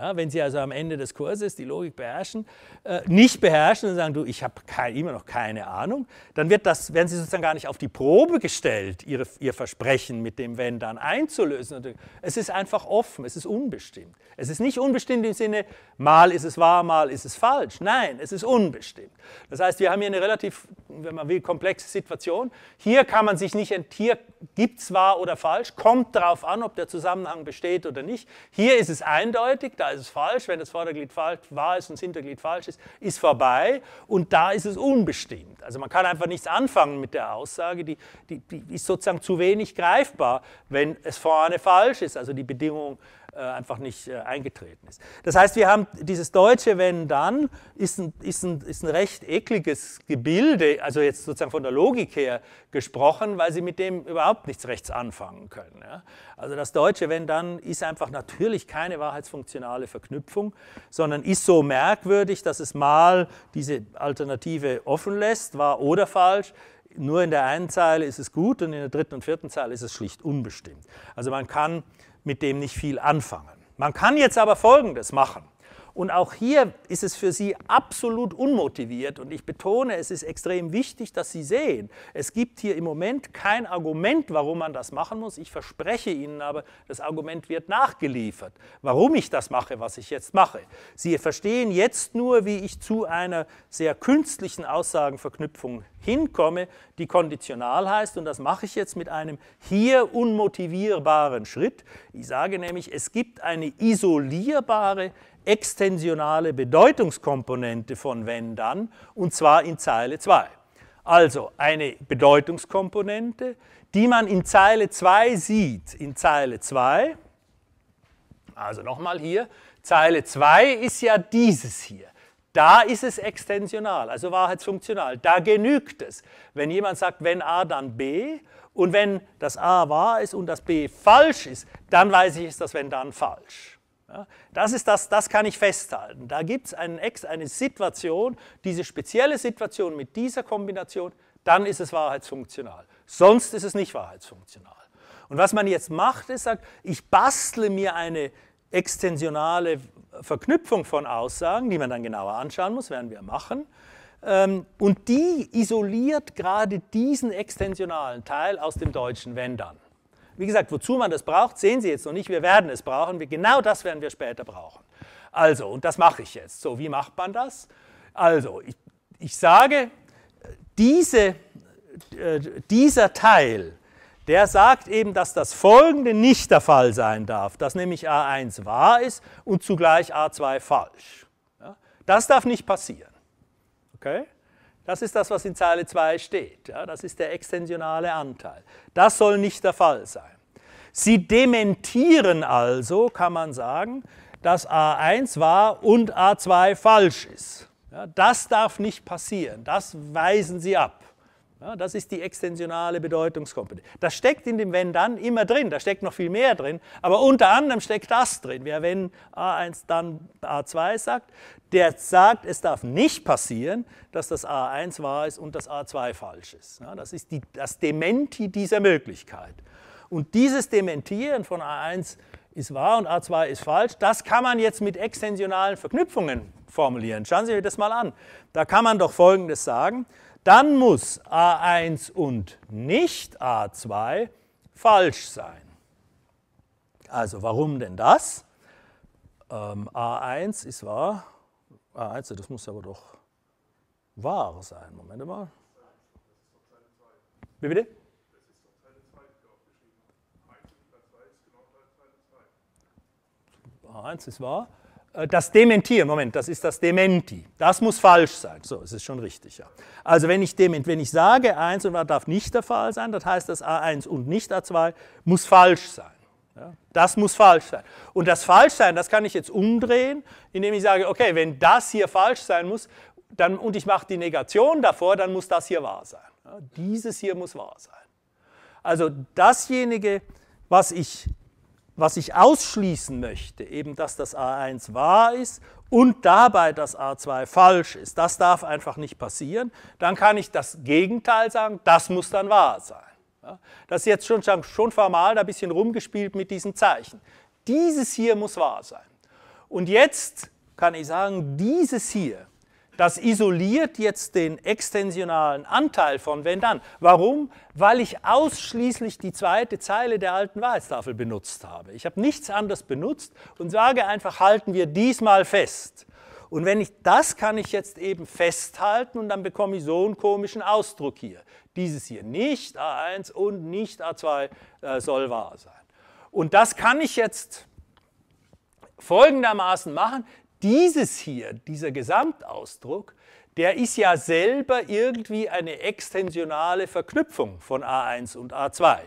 Ja, wenn Sie also am Ende des Kurses die Logik beherrschen, äh, nicht beherrschen und sagen, du, ich habe immer noch keine Ahnung, dann wird das, werden Sie sozusagen gar nicht auf die Probe gestellt, Ihre, Ihr Versprechen mit dem Wenn dann einzulösen. Äh, es ist einfach offen, es ist unbestimmt. Es ist nicht unbestimmt im Sinne, mal ist es wahr, mal ist es falsch. Nein, es ist unbestimmt. Das heißt, wir haben hier eine relativ, wenn man will, komplexe Situation. Hier kann man sich nicht, hier gibt es wahr oder falsch, kommt darauf an, ob der Zusammenhang besteht oder nicht. Hier ist es eindeutig, da ist es falsch, wenn das Vorderglied falsch war ist und das Hinterglied falsch ist, ist vorbei und da ist es unbestimmt. Also man kann einfach nichts anfangen mit der Aussage, die, die, die ist sozusagen zu wenig greifbar, wenn es vorne falsch ist, also die Bedingung äh, einfach nicht äh, eingetreten ist. Das heißt, wir haben dieses deutsche Wenn-Dann ist ein, ist, ein, ist ein recht ekliges Gebilde, also jetzt sozusagen von der Logik her gesprochen, weil sie mit dem überhaupt nichts rechts anfangen können. Ja? Also das deutsche Wenn-Dann ist einfach natürlich keine wahrheitsfunktionale Verknüpfung, sondern ist so merkwürdig, dass es mal diese Alternative offen lässt, wahr oder falsch, nur in der einen Zeile ist es gut und in der dritten und vierten Zeile ist es schlicht unbestimmt. Also man kann mit dem nicht viel anfangen. Man kann jetzt aber Folgendes machen. Und auch hier ist es für sie absolut unmotiviert. Und ich betone, es ist extrem wichtig, dass Sie sehen, es gibt hier im Moment kein Argument, warum man das machen muss. Ich verspreche Ihnen aber, das Argument wird nachgeliefert, warum ich das mache, was ich jetzt mache. Sie verstehen jetzt nur, wie ich zu einer sehr künstlichen Aussagenverknüpfung hinkomme, die konditional heißt. Und das mache ich jetzt mit einem hier unmotivierbaren Schritt. Ich sage nämlich, es gibt eine isolierbare extensionale Bedeutungskomponente von wenn dann, und zwar in Zeile 2. Also eine Bedeutungskomponente, die man in Zeile 2 sieht. In Zeile 2, also nochmal hier, Zeile 2 ist ja dieses hier. Da ist es extensional, also wahrheitsfunktional. Da genügt es. Wenn jemand sagt, wenn A, dann B, und wenn das A wahr ist und das B falsch ist, dann weiß ich, ist das wenn dann falsch. Das, ist das, das kann ich festhalten. Da gibt es eine Situation, diese spezielle Situation mit dieser Kombination, dann ist es wahrheitsfunktional. Sonst ist es nicht wahrheitsfunktional. Und was man jetzt macht, ist, sagt, ich bastle mir eine extensionale Verknüpfung von Aussagen, die man dann genauer anschauen muss, werden wir machen. Ähm, und die isoliert gerade diesen extensionalen Teil aus dem deutschen Wenn dann. Wie gesagt, wozu man das braucht, sehen Sie jetzt noch nicht. Wir werden es brauchen. genau das werden wir später brauchen. Also, und das mache ich jetzt. So, wie macht man das? Also, ich, ich sage, äh, diese, äh, dieser Teil, der sagt eben, dass das Folgende nicht der Fall sein darf, dass nämlich A1 wahr ist und zugleich A2 falsch. Das darf nicht passieren. Okay? Das ist das, was in Zeile 2 steht. Ja, das ist der extensionale Anteil. Das soll nicht der Fall sein. Sie dementieren also, kann man sagen, dass A1 wahr und A2 falsch ist. Ja, das darf nicht passieren. Das weisen Sie ab. Ja, das ist die extensionale Bedeutungskompetenz. Das steckt in dem Wenn-Dann immer drin. Da steckt noch viel mehr drin. Aber unter anderem steckt das drin. Wer Wenn A1 dann A2 sagt, der sagt, es darf nicht passieren, dass das A1 wahr ist und das A2 falsch ist. Ja, das ist die, das Dementi dieser Möglichkeit. Und dieses Dementieren von A1 ist wahr und A2 ist falsch, das kann man jetzt mit extensionalen Verknüpfungen formulieren. Schauen Sie sich das mal an. Da kann man doch Folgendes sagen. Dann muss A1 und nicht A2 falsch sein. Also warum denn das? Ähm, A1 ist wahr Ah, Einzel, also, das muss aber doch wahr sein. Moment mal. Wie bitte? A1 ah, ist wahr. Äh, das Dementieren, Moment, das ist das Dementi. Das muss falsch sein. So, es ist schon richtig, ja. Also wenn ich, dement, wenn ich sage, 1 und was darf nicht der Fall sein, das heißt, das A1 und nicht A2 muss falsch sein. Das muss falsch sein. Und das Falschsein, das kann ich jetzt umdrehen, indem ich sage, okay, wenn das hier falsch sein muss dann, und ich mache die Negation davor, dann muss das hier wahr sein. Dieses hier muss wahr sein. Also dasjenige, was ich, was ich ausschließen möchte, eben dass das A1 wahr ist und dabei das A2 falsch ist, das darf einfach nicht passieren, dann kann ich das Gegenteil sagen, das muss dann wahr sein. Das ist jetzt schon, schon formal ein bisschen rumgespielt mit diesen Zeichen. Dieses hier muss wahr sein. Und jetzt kann ich sagen, dieses hier, das isoliert jetzt den extensionalen Anteil von wenn dann. Warum? Weil ich ausschließlich die zweite Zeile der alten Wahrheitstafel benutzt habe. Ich habe nichts anderes benutzt und sage einfach, halten wir diesmal fest. Und wenn ich das kann ich jetzt eben festhalten und dann bekomme ich so einen komischen Ausdruck hier. Dieses hier nicht A1 und nicht A2 äh, soll wahr sein. Und das kann ich jetzt folgendermaßen machen. Dieses hier, dieser Gesamtausdruck, der ist ja selber irgendwie eine extensionale Verknüpfung von A1 und A2.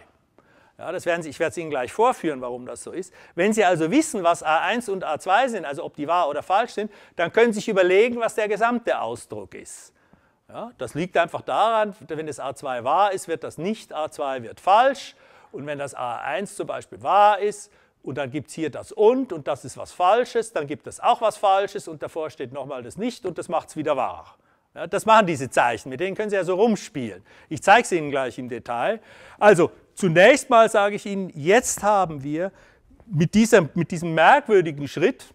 Ja, das werden Sie, ich werde es Ihnen gleich vorführen, warum das so ist. Wenn Sie also wissen, was A1 und A2 sind, also ob die wahr oder falsch sind, dann können Sie sich überlegen, was der gesamte Ausdruck ist. Ja, das liegt einfach daran, wenn es A2 wahr ist, wird das nicht, A2 wird falsch. Und wenn das A1 zum Beispiel wahr ist, und dann gibt es hier das und und das ist was Falsches, dann gibt es auch was Falsches und davor steht nochmal das nicht und das macht es wieder wahr. Ja, das machen diese Zeichen, mit denen können Sie ja so rumspielen. Ich zeige es Ihnen gleich im Detail. Also zunächst mal sage ich Ihnen, jetzt haben wir mit, dieser, mit diesem merkwürdigen Schritt,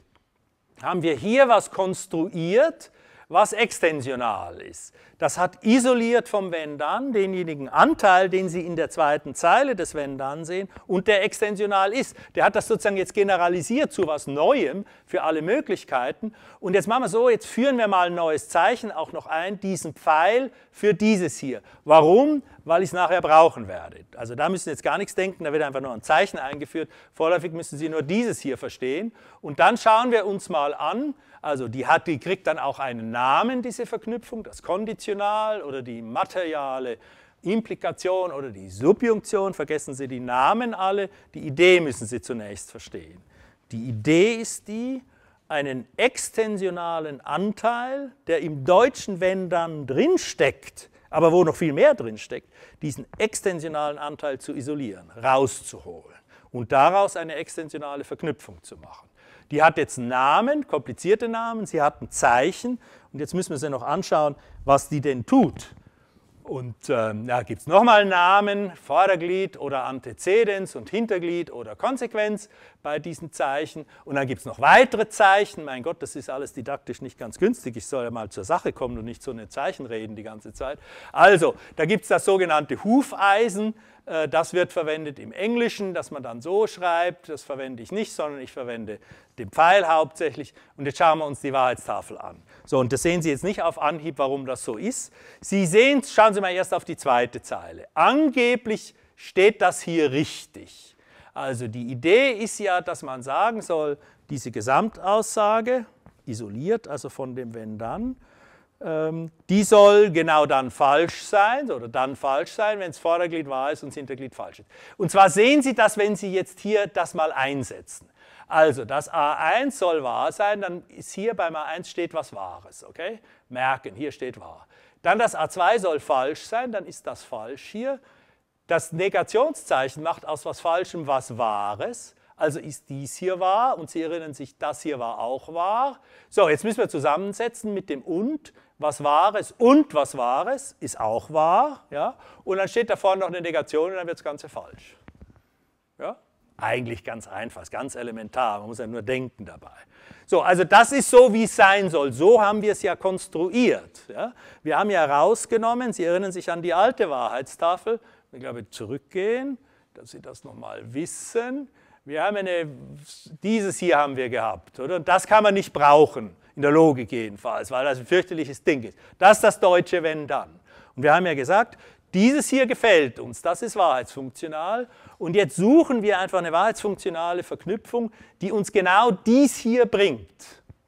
haben wir hier was konstruiert, was extensional ist. Das hat isoliert vom Wenn dann denjenigen Anteil, den Sie in der zweiten Zeile des Wenn dann sehen und der extensional ist. Der hat das sozusagen jetzt generalisiert zu was Neuem für alle Möglichkeiten. Und jetzt machen wir so, jetzt führen wir mal ein neues Zeichen auch noch ein, diesen Pfeil für dieses hier. Warum? Weil ich es nachher brauchen werde. Also da müssen Sie jetzt gar nichts denken, da wird einfach nur ein Zeichen eingeführt. Vorläufig müssen Sie nur dieses hier verstehen. Und dann schauen wir uns mal an, also die, hat, die kriegt dann auch einen Namen, diese Verknüpfung, das Konditional oder die materiale Implikation oder die Subjunktion. Vergessen Sie die Namen alle, die Idee müssen Sie zunächst verstehen. Die Idee ist die, einen extensionalen Anteil, der im Deutschen, wenn dann, drinsteckt, aber wo noch viel mehr drinsteckt, diesen extensionalen Anteil zu isolieren, rauszuholen und daraus eine extensionale Verknüpfung zu machen. Die hat jetzt einen Namen, komplizierte Namen, sie hat ein Zeichen und jetzt müssen wir sie noch anschauen, was die denn tut. Und ähm, da gibt es nochmal Namen, Vorderglied oder Antezedens und Hinterglied oder Konsequenz bei diesen Zeichen. Und dann gibt es noch weitere Zeichen. Mein Gott, das ist alles didaktisch nicht ganz günstig. Ich soll ja mal zur Sache kommen und nicht so eine Zeichen reden die ganze Zeit. Also, da gibt es das sogenannte Hufeisen. Äh, das wird verwendet im Englischen, dass man dann so schreibt. Das verwende ich nicht, sondern ich verwende den Pfeil hauptsächlich. Und jetzt schauen wir uns die Wahrheitstafel an. So, und das sehen Sie jetzt nicht auf Anhieb, warum das so ist. Sie sehen, schauen Sie mal erst auf die zweite Zeile. Angeblich steht das hier richtig. Also die Idee ist ja, dass man sagen soll, diese Gesamtaussage, isoliert also von dem Wenn-Dann, ähm, die soll genau dann falsch sein oder dann falsch sein, wenn das Vorderglied wahr ist und das Hinterglied falsch ist. Und zwar sehen Sie das, wenn Sie jetzt hier das mal einsetzen. Also das A1 soll wahr sein, dann ist hier beim A1 steht was Wahres, okay? Merken, hier steht wahr. Dann das A2 soll falsch sein, dann ist das falsch hier. Das Negationszeichen macht aus was Falschem was Wahres. Also ist dies hier wahr und Sie erinnern sich, das hier war auch wahr. So, jetzt müssen wir zusammensetzen mit dem und was Wahres und was Wahres ist auch wahr. Ja? Und dann steht da vorne noch eine Negation und dann wird das Ganze falsch. Ja? Eigentlich ganz einfach, ganz elementar. Man muss ja nur denken dabei. So, also das ist so, wie es sein soll. So haben wir es ja konstruiert. Ja? Wir haben ja rausgenommen, Sie erinnern sich an die alte Wahrheitstafel. Ich glaube, zurückgehen, dass Sie das nochmal wissen. Wir haben eine, dieses hier haben wir gehabt, oder? das kann man nicht brauchen in der Logik jedenfalls, weil das ein fürchterliches Ding ist. Das ist das deutsche Wenn-Dann. Und wir haben ja gesagt, dieses hier gefällt uns, das ist wahrheitsfunktional. Und jetzt suchen wir einfach eine wahrheitsfunktionale Verknüpfung, die uns genau dies hier bringt.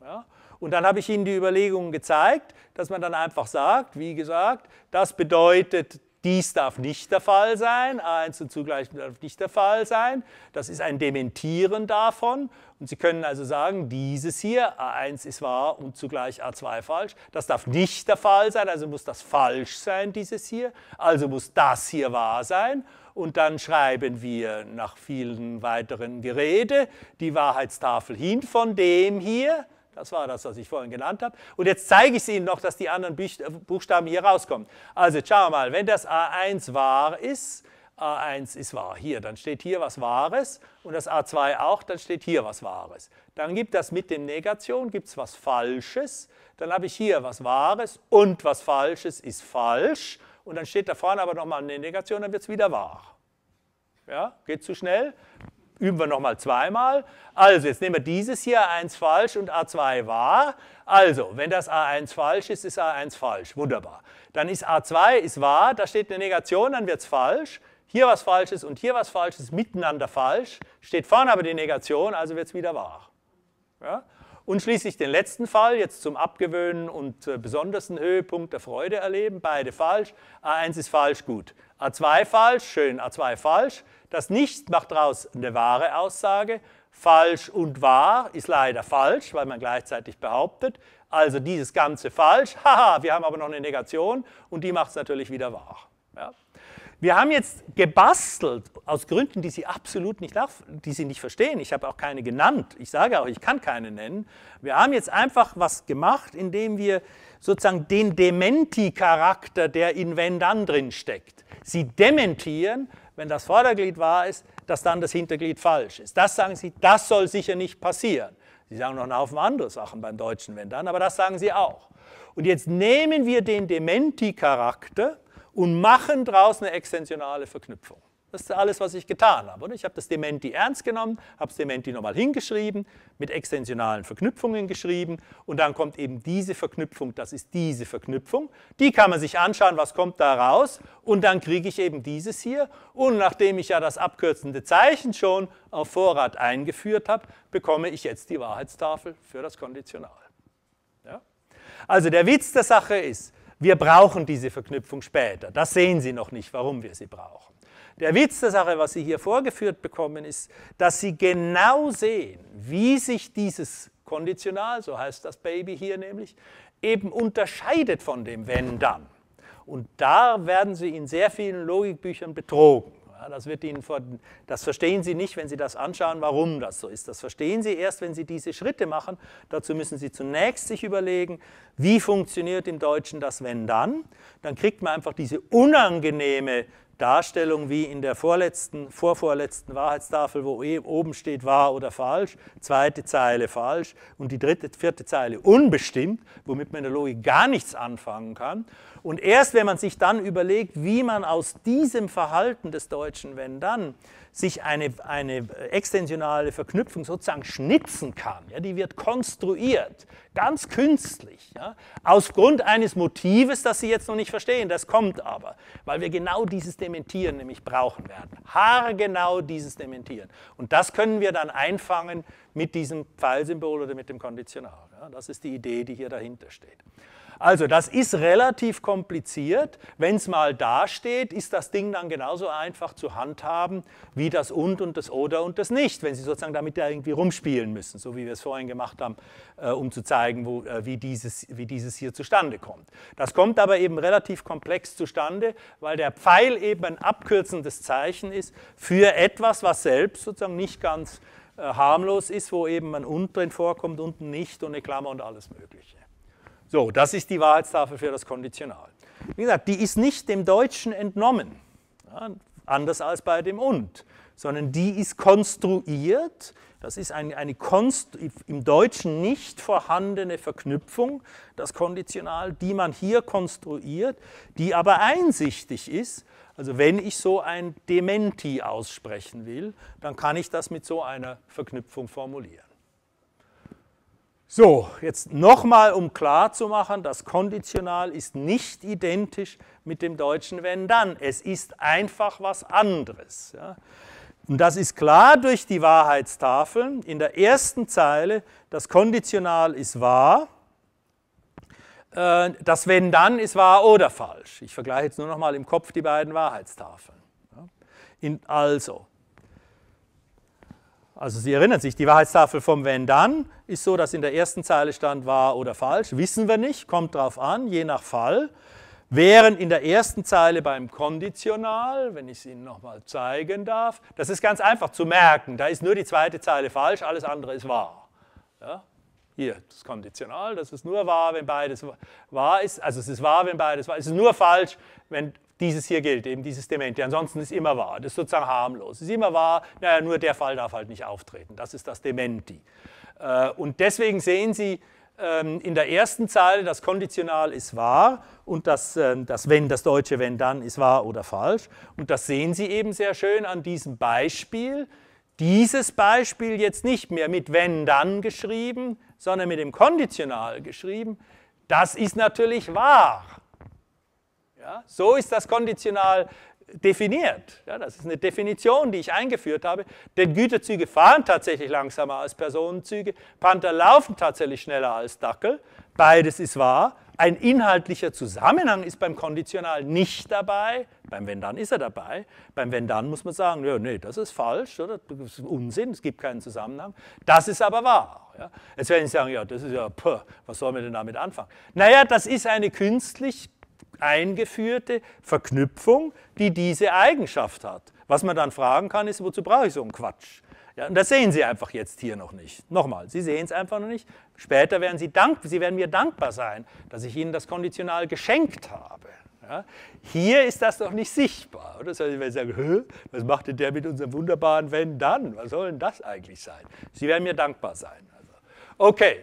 Ja? Und dann habe ich Ihnen die Überlegungen gezeigt, dass man dann einfach sagt, wie gesagt, das bedeutet dies darf nicht der Fall sein, A1 und zugleich darf nicht der Fall sein. Das ist ein Dementieren davon. Und Sie können also sagen, dieses hier, A1 ist wahr und zugleich A2 falsch. Das darf nicht der Fall sein, also muss das falsch sein, dieses hier. Also muss das hier wahr sein. Und dann schreiben wir nach vielen weiteren Gerede die Wahrheitstafel hin von dem hier. Das war das, was ich vorhin genannt habe. Und jetzt zeige ich es Ihnen noch, dass die anderen äh, Buchstaben hier rauskommen. Also schauen wir mal, wenn das A1 wahr ist, A1 ist wahr, hier, dann steht hier was Wahres und das A2 auch, dann steht hier was Wahres. Dann gibt das mit dem Negation, gibt es was Falsches, dann habe ich hier was Wahres und was Falsches ist falsch und dann steht da vorne aber nochmal eine Negation, dann wird es wieder wahr. Ja, geht zu schnell, üben wir nochmal zweimal. Also, jetzt nehmen wir dieses hier A1 falsch und A2 wahr. Also, wenn das A1 falsch ist, ist A1 falsch. Wunderbar. Dann ist A2 ist wahr, da steht eine Negation, dann wird es falsch. Hier was Falsches und hier was Falsches, miteinander falsch. Steht vorne aber die Negation, also wird es wieder wahr. Ja? Und schließlich den letzten Fall, jetzt zum Abgewöhnen und äh, besonderen Höhepunkt der Freude erleben, beide falsch. A1 ist falsch, gut. A2 falsch, schön, A2 falsch. Das Nicht macht daraus eine wahre Aussage. Falsch und wahr ist leider falsch, weil man gleichzeitig behauptet, also dieses Ganze falsch, haha, wir haben aber noch eine Negation und die macht es natürlich wieder wahr. Ja. Wir haben jetzt gebastelt aus Gründen, die Sie absolut nicht, die Sie nicht verstehen. Ich habe auch keine genannt. Ich sage auch, ich kann keine nennen. Wir haben jetzt einfach was gemacht, indem wir sozusagen den Dementi-Charakter, der in Wenn dann drin steckt, Sie dementieren wenn das Vorderglied wahr ist, dass dann das Hinterglied falsch ist. Das sagen Sie, das soll sicher nicht passieren. Sie sagen noch einen Haufen andere Sachen beim Deutschen, wenn dann, aber das sagen Sie auch. Und jetzt nehmen wir den Dementi-Charakter und machen daraus eine extensionale Verknüpfung. Das ist alles, was ich getan habe. Oder? Ich habe das Dementi ernst genommen, habe das Dementi nochmal hingeschrieben, mit extensionalen Verknüpfungen geschrieben und dann kommt eben diese Verknüpfung, das ist diese Verknüpfung. Die kann man sich anschauen, was kommt da raus und dann kriege ich eben dieses hier. Und nachdem ich ja das abkürzende Zeichen schon auf Vorrat eingeführt habe, bekomme ich jetzt die Wahrheitstafel für das Konditional. Ja? Also der Witz der Sache ist, wir brauchen diese Verknüpfung später. Das sehen Sie noch nicht, warum wir sie brauchen. Der Witz der Sache, was Sie hier vorgeführt bekommen, ist, dass Sie genau sehen, wie sich dieses Konditional, so heißt das Baby hier nämlich, eben unterscheidet von dem Wenn dann. Und da werden Sie in sehr vielen Logikbüchern betrogen. Das, wird Ihnen vor, das verstehen Sie nicht, wenn Sie das anschauen, warum das so ist. Das verstehen Sie erst, wenn Sie diese Schritte machen. Dazu müssen Sie zunächst sich überlegen, wie funktioniert im Deutschen das Wenn-Dann. Dann kriegt man einfach diese unangenehme Darstellung wie in der vorletzten, vorvorletzten Wahrheitstafel, wo oben steht wahr oder falsch, zweite Zeile falsch und die dritte, vierte Zeile unbestimmt, womit man in der Logik gar nichts anfangen kann. Und erst wenn man sich dann überlegt, wie man aus diesem Verhalten des Deutschen, wenn dann, sich eine, eine extensionale Verknüpfung sozusagen schnitzen kann. Ja, die wird konstruiert, ganz künstlich, ja, aufgrund eines Motives, das Sie jetzt noch nicht verstehen. Das kommt aber, weil wir genau dieses Dementieren nämlich brauchen werden. Haargenau dieses Dementieren. Und das können wir dann einfangen mit diesem Pfeilsymbol oder mit dem Konditional. Ja, das ist die Idee, die hier dahinter steht. Also das ist relativ kompliziert. Wenn es mal dasteht, ist das Ding dann genauso einfach zu handhaben wie das und und das oder und das nicht, wenn Sie sozusagen damit da irgendwie rumspielen müssen, so wie wir es vorhin gemacht haben, äh, um zu zeigen, wo, äh, wie, dieses, wie dieses hier zustande kommt. Das kommt aber eben relativ komplex zustande, weil der Pfeil eben ein abkürzendes Zeichen ist für etwas, was selbst sozusagen nicht ganz äh, harmlos ist, wo eben ein und drin vorkommt, unten nicht und eine Klammer und alles Mögliche. So, das ist die Wahrheitstafel für das Konditional. Wie gesagt, die ist nicht dem Deutschen entnommen, ja, anders als bei dem und, sondern die ist konstruiert. Das ist eine, eine Konst, im Deutschen nicht vorhandene Verknüpfung, das Konditional, die man hier konstruiert, die aber einsichtig ist. Also wenn ich so ein Dementi aussprechen will, dann kann ich das mit so einer Verknüpfung formulieren. So, jetzt nochmal, um klarzumachen, das Konditional ist nicht identisch mit dem deutschen Wenn dann. Es ist einfach was anderes. Ja. Und das ist klar durch die Wahrheitstafeln. In der ersten Zeile, das Konditional ist wahr, äh, das Wenn dann ist wahr oder falsch. Ich vergleiche jetzt nur nochmal im Kopf die beiden Wahrheitstafeln. In, also, also Sie erinnern sich, die Wahrheitstafel vom Wenn dann ist so, dass in der ersten Zeile stand wahr oder falsch. Wissen wir nicht, kommt drauf an, je nach Fall. Während in der ersten Zeile beim Konditional, wenn ich es Ihnen nochmal zeigen darf, das ist ganz einfach zu merken. Da ist nur die zweite Zeile falsch, alles andere ist wahr. Ja? Hier, das Konditional, das ist nur wahr, wenn beides wahr ist. Also es ist wahr, wenn beides wahr ist. Es ist nur falsch, wenn dieses hier gilt, eben dieses Dementi. Ansonsten ist immer wahr, das ist sozusagen harmlos. Ist immer wahr, naja, nur der Fall darf halt nicht auftreten. Das ist das Dementi. Äh, und deswegen sehen Sie ähm, in der ersten Zeile, das Konditional ist wahr und das, ähm, das Wenn, das deutsche Wenn dann ist wahr oder falsch. Und das sehen Sie eben sehr schön an diesem Beispiel. Dieses Beispiel jetzt nicht mehr mit Wenn dann geschrieben, sondern mit dem Konditional geschrieben. Das ist natürlich wahr. Ja, so ist das konditional definiert. Ja, das ist eine Definition, die ich eingeführt habe. Denn Güterzüge fahren tatsächlich langsamer als Personenzüge, Panther laufen tatsächlich schneller als Dackel. Beides ist wahr. Ein inhaltlicher Zusammenhang ist beim Konditional nicht dabei. Beim Wenn-Dann ist er dabei. Beim Wenn-Dann muss man sagen, ja, nee, das ist falsch, oder? das ist Unsinn, es gibt keinen Zusammenhang. Das ist aber wahr. Ja? Jetzt werden Sie sagen, ja, das ist ja, pö, was soll man denn damit anfangen? Naja, das ist eine künstlich eingeführte Verknüpfung, die diese Eigenschaft hat. Was man dann fragen kann, ist, wozu brauche ich so einen Quatsch? Ja, und das sehen Sie einfach jetzt hier noch nicht. Nochmal, Sie sehen es einfach noch nicht. Später werden Sie, dank, Sie werden mir dankbar sein, dass ich Ihnen das Konditional geschenkt habe. Ja, hier ist das noch nicht sichtbar. Oder? Das heißt, Sie werden sagen, was macht denn der mit unserem wunderbaren Wenn-Dann? Was soll denn das eigentlich sein? Sie werden mir dankbar sein. Also, okay,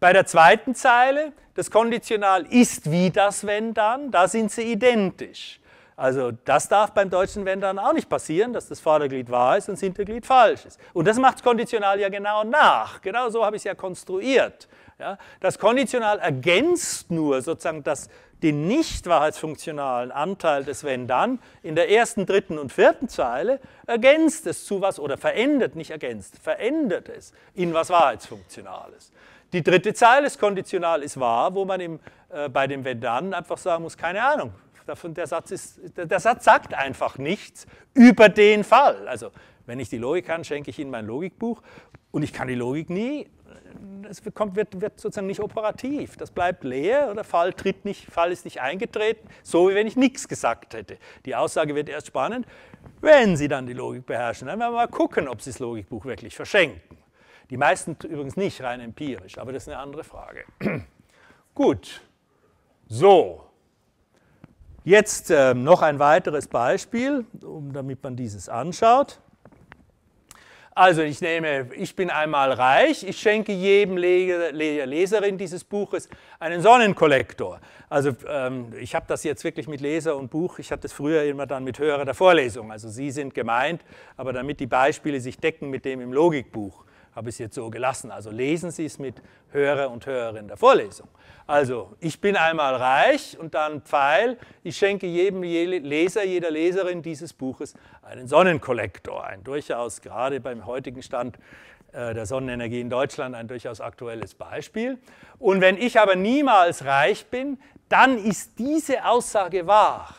bei der zweiten Zeile, das Konditional ist wie das Wenn dann, da sind sie identisch. Also das darf beim deutschen Wenn dann auch nicht passieren, dass das Vorderglied wahr ist und das Hinterglied falsch ist. Und das macht das Konditional ja genau nach. Genau so habe ich es ja konstruiert. Ja, das Konditional ergänzt nur sozusagen das, den nicht wahrheitsfunktionalen Anteil des Wenn dann in der ersten, dritten und vierten Zeile, ergänzt es zu was oder verändert, nicht ergänzt, verändert es in was Wahrheitsfunktionales. Die dritte Zahl, das Konditional ist wahr, wo man im, äh, bei dem Wenn dann einfach sagen muss, keine Ahnung. Davon, der, Satz ist, der, der Satz sagt einfach nichts über den Fall. Also wenn ich die Logik kann, schenke ich Ihnen mein Logikbuch und ich kann die Logik nie, es wird, wird, sozusagen nicht operativ. Das bleibt leer oder Fall, tritt nicht, Fall ist nicht eingetreten, so wie wenn ich nichts gesagt hätte. Die Aussage wird erst spannend, wenn Sie dann die Logik beherrschen. Dann werden wir mal gucken, ob Sie das Logikbuch wirklich verschenken. Die meisten übrigens nicht rein empirisch, aber das ist eine andere Frage. Gut, so. Jetzt äh, noch ein weiteres Beispiel, um, damit man dieses anschaut. Also ich nehme, ich bin einmal reich, ich schenke jedem Le Leserin dieses Buches einen Sonnenkollektor. Also ähm, ich habe das jetzt wirklich mit Leser und Buch, ich hatte das früher immer dann mit Hörer der Vorlesung. Also Sie sind gemeint, aber damit die Beispiele sich decken mit dem im Logikbuch habe ich es jetzt so gelassen. Also lesen Sie es mit Hörer und Hörerin der Vorlesung. Also, ich bin einmal reich und dann Pfeil, ich schenke jedem Leser, jeder Leserin dieses Buches einen Sonnenkollektor. Ein durchaus, gerade beim heutigen Stand äh, der Sonnenenergie in Deutschland, ein durchaus aktuelles Beispiel. Und wenn ich aber niemals reich bin, dann ist diese Aussage wahr.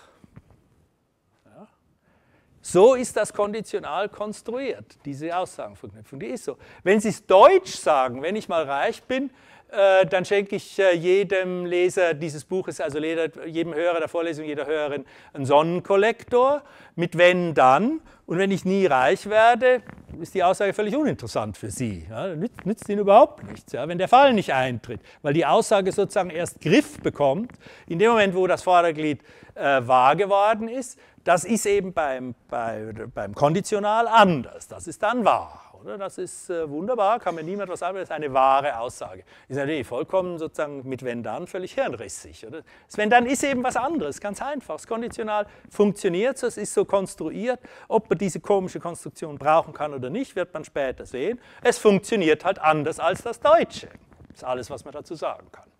So ist das konditional konstruiert, diese Aussagenverknüpfung. Die ist so. Wenn Sie es deutsch sagen, wenn ich mal reich bin, äh, dann schenke ich äh, jedem Leser dieses Buches, also jedem Hörer der Vorlesung, jeder Hörerin einen Sonnenkollektor mit wenn dann. Und wenn ich nie reich werde, ist die Aussage völlig uninteressant für Sie. Ja, nützt, nützt Ihnen überhaupt nichts, ja, wenn der Fall nicht eintritt, weil die Aussage sozusagen erst Griff bekommt, in dem Moment, wo das Vorderglied äh, wahr geworden ist, das ist eben beim, bei, beim Konditional anders. Das ist dann wahr. Oder? Das ist äh, wunderbar, kann mir niemand was sagen, das ist eine wahre Aussage. Ist natürlich eh vollkommen sozusagen mit wenn dann völlig hirnrissig. Oder? Das wenn dann ist eben was anderes, ganz einfach. Das Konditional funktioniert so, es ist so konstruiert. Ob man diese komische Konstruktion brauchen kann oder nicht, wird man später sehen. Es funktioniert halt anders als das Deutsche. Das ist alles, was man dazu sagen kann.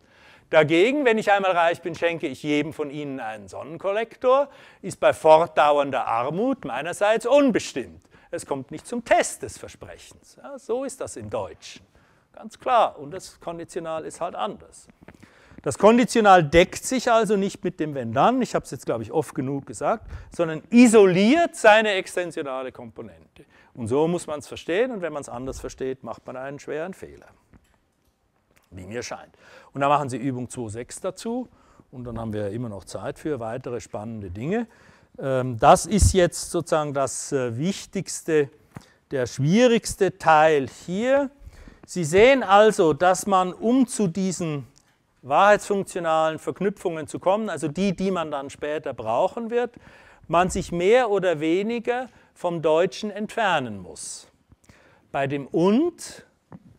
Dagegen, wenn ich einmal reich bin, schenke ich jedem von Ihnen einen Sonnenkollektor, ist bei fortdauernder Armut meinerseits unbestimmt. Es kommt nicht zum Test des Versprechens. Ja, so ist das im Deutschen. Ganz klar. Und das Konditional ist halt anders. Das Konditional deckt sich also nicht mit dem Wenn-Dann, ich habe es jetzt, glaube ich, oft genug gesagt, sondern isoliert seine extensionale Komponente. Und so muss man es verstehen und wenn man es anders versteht, macht man einen schweren Fehler wie mir scheint. Und dann machen Sie Übung 2.6 dazu und dann haben wir immer noch Zeit für weitere spannende Dinge. Ähm, das ist jetzt sozusagen das äh, wichtigste, der schwierigste Teil hier. Sie sehen also, dass man, um zu diesen wahrheitsfunktionalen Verknüpfungen zu kommen, also die, die man dann später brauchen wird, man sich mehr oder weniger vom Deutschen entfernen muss. Bei dem und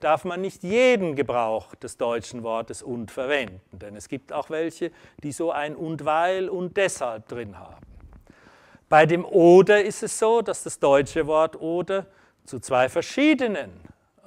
darf man nicht jeden Gebrauch des deutschen Wortes und verwenden, denn es gibt auch welche, die so ein und weil und deshalb drin haben. Bei dem oder ist es so, dass das deutsche Wort oder zu zwei verschiedenen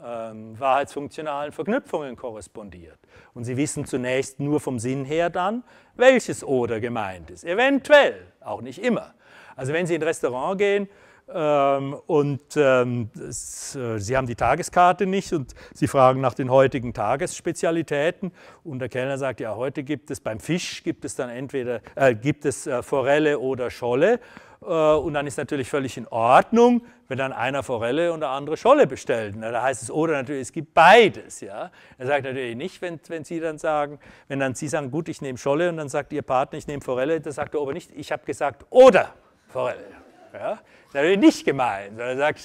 ähm, wahrheitsfunktionalen Verknüpfungen korrespondiert. Und Sie wissen zunächst nur vom Sinn her dann, welches oder gemeint ist. Eventuell, auch nicht immer. Also wenn Sie in ein Restaurant gehen ähm, und ähm, es, äh, sie haben die Tageskarte nicht und sie fragen nach den heutigen Tagesspezialitäten und der Kellner sagt, ja, heute gibt es beim Fisch, gibt es dann entweder, äh, gibt es äh, Forelle oder Scholle äh, und dann ist natürlich völlig in Ordnung, wenn dann einer Forelle und der andere Scholle bestellt. Da heißt es, oder natürlich, es gibt beides. Ja? Er sagt natürlich nicht, wenn, wenn Sie dann sagen, wenn dann Sie sagen, gut, ich nehme Scholle und dann sagt Ihr Partner, ich nehme Forelle, dann sagt er aber nicht, ich habe gesagt, oder Forelle. Ja? Das ist nicht gemeint, sondern er sagt,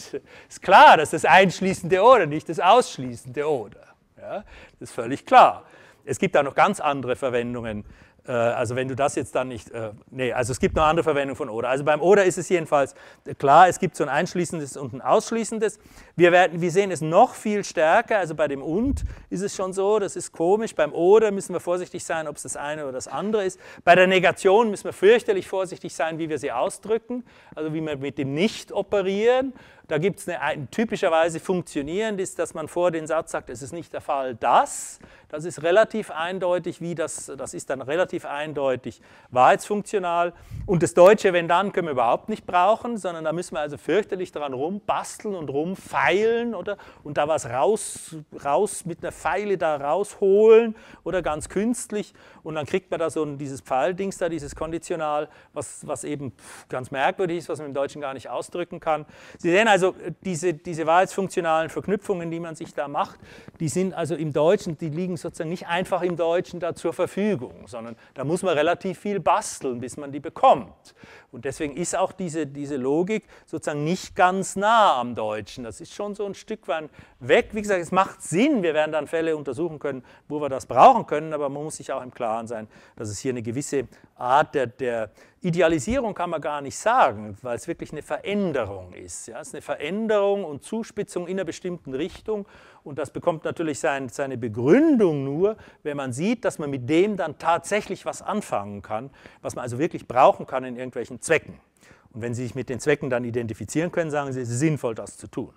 ist klar, dass das einschließende Oder, nicht das ausschließende Oder. Ja? Das ist völlig klar. Es gibt auch noch ganz andere Verwendungen äh, also wenn du das jetzt dann nicht, äh, nee, also es gibt noch andere Verwendung von oder. Also beim oder ist es jedenfalls äh, klar, es gibt so ein einschließendes und ein ausschließendes. Wir, werden, wir sehen es noch viel stärker, also bei dem und ist es schon so, das ist komisch. Beim oder müssen wir vorsichtig sein, ob es das eine oder das andere ist. Bei der Negation müssen wir fürchterlich vorsichtig sein, wie wir sie ausdrücken, also wie wir mit dem nicht operieren. Da gibt es eine, typischerweise funktionierend dass man vor den Satz sagt, es ist nicht der Fall, dass. Das ist relativ eindeutig, wie das, das ist dann relativ eindeutig wahrheitsfunktional. Und das deutsche Wenn dann können wir überhaupt nicht brauchen, sondern da müssen wir also fürchterlich dran rumbasteln und rumfeilen oder und da was raus, raus mit einer Feile da rausholen oder ganz künstlich und dann kriegt man da so dieses Pfeildings da, dieses Konditional, was, was eben ganz merkwürdig ist, was man im Deutschen gar nicht ausdrücken kann. Sie sehen also, diese, diese wahrheitsfunktionalen Verknüpfungen, die man sich da macht, die sind also im Deutschen, die liegen sozusagen nicht einfach im Deutschen da zur Verfügung, sondern da muss man relativ viel basteln, bis man die bekommt. Und deswegen ist auch diese, diese Logik sozusagen nicht ganz nah am Deutschen. Das ist schon so ein Stück weit weg. Wie gesagt, es macht Sinn, wir werden dann Fälle untersuchen können, wo wir das brauchen können, aber man muss sich auch im Klaren daran sein, dass es hier eine gewisse Art der, der Idealisierung kann man gar nicht sagen, weil es wirklich eine Veränderung ist. Ja? Es ist eine Veränderung und Zuspitzung in einer bestimmten Richtung und das bekommt natürlich sein, seine Begründung nur, wenn man sieht, dass man mit dem dann tatsächlich was anfangen kann, was man also wirklich brauchen kann in irgendwelchen Zwecken. Und wenn Sie sich mit den Zwecken dann identifizieren können, sagen Sie, es ist sinnvoll, das zu tun.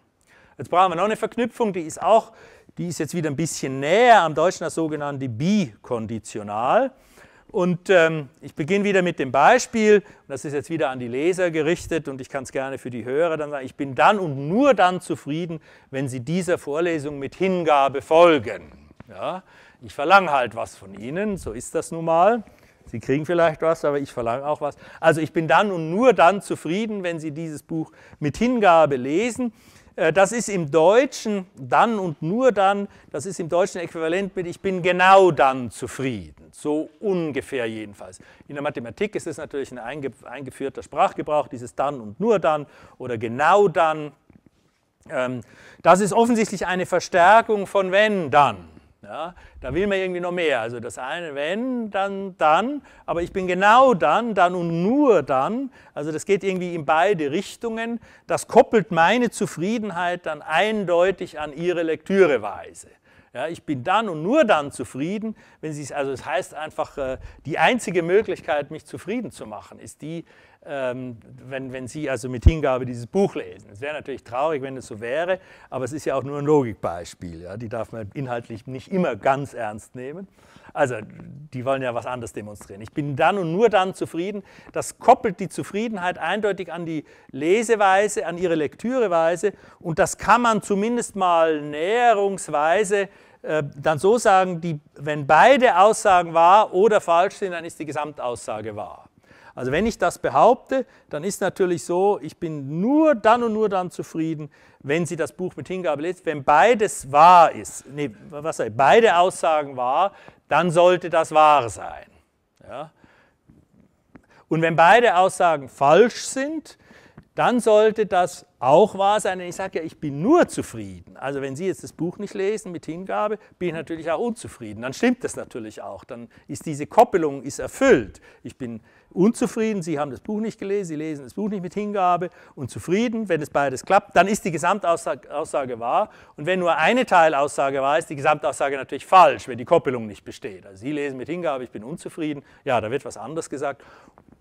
Jetzt brauchen wir noch eine Verknüpfung, die ist auch die ist jetzt wieder ein bisschen näher am Deutschen, das sogenannte Bikonditional. Und ähm, ich beginne wieder mit dem Beispiel, und das ist jetzt wieder an die Leser gerichtet und ich kann es gerne für die Hörer dann sagen, ich bin dann und nur dann zufrieden, wenn sie dieser Vorlesung mit Hingabe folgen. Ja? Ich verlange halt was von ihnen, so ist das nun mal. Sie kriegen vielleicht was, aber ich verlange auch was. Also ich bin dann und nur dann zufrieden, wenn Sie dieses Buch mit Hingabe lesen. Äh, das ist im Deutschen dann und nur dann, das ist im Deutschen äquivalent mit ich bin genau dann zufrieden. So ungefähr jedenfalls. In der Mathematik ist es natürlich ein eingeführter Sprachgebrauch, dieses dann und nur dann oder genau dann. Ähm, das ist offensichtlich eine Verstärkung von wenn dann. Ja, da will man irgendwie noch mehr. Also das eine, wenn, dann, dann. Aber ich bin genau dann, dann und nur dann. Also das geht irgendwie in beide Richtungen. Das koppelt meine Zufriedenheit dann eindeutig an Ihre Lektüreweise. Ja, ich bin dann und nur dann zufrieden, wenn Sie es, also es das heißt einfach, äh, die einzige Möglichkeit, mich zufrieden zu machen, ist die, ähm, wenn, wenn Sie also mit Hingabe dieses Buch lesen. Es wäre natürlich traurig, wenn es so wäre, aber es ist ja auch nur ein Logikbeispiel. Ja? Die darf man inhaltlich nicht immer ganz ernst nehmen. Also die wollen ja was anderes demonstrieren. Ich bin dann und nur dann zufrieden. Das koppelt die Zufriedenheit eindeutig an die Leseweise, an ihre Lektüreweise und das kann man zumindest mal näherungsweise äh, dann so sagen, die, wenn beide Aussagen wahr oder falsch sind, dann ist die Gesamtaussage wahr. Also wenn ich das behaupte, dann ist natürlich so, ich bin nur dann und nur dann zufrieden, wenn Sie das Buch mit Hingabe lesen. Wenn beides wahr ist, nee, was sei, beide Aussagen wahr, dann sollte das wahr sein. Ja? Und wenn beide Aussagen falsch sind, dann sollte das auch wahr sein. Denn ich sage ja, ich bin nur zufrieden. Also wenn Sie jetzt das Buch nicht lesen mit Hingabe, bin ich natürlich auch unzufrieden. Dann stimmt das natürlich auch. Dann ist diese Koppelung ist erfüllt. Ich bin unzufrieden, Sie haben das Buch nicht gelesen, Sie lesen das Buch nicht mit Hingabe und zufrieden, wenn es beides klappt, dann ist die Gesamtaussage wahr. Und wenn nur eine Teilaussage wahr ist, die Gesamtaussage natürlich falsch, wenn die Koppelung nicht besteht. Also Sie lesen mit Hingabe, ich bin unzufrieden, ja, da wird was anderes gesagt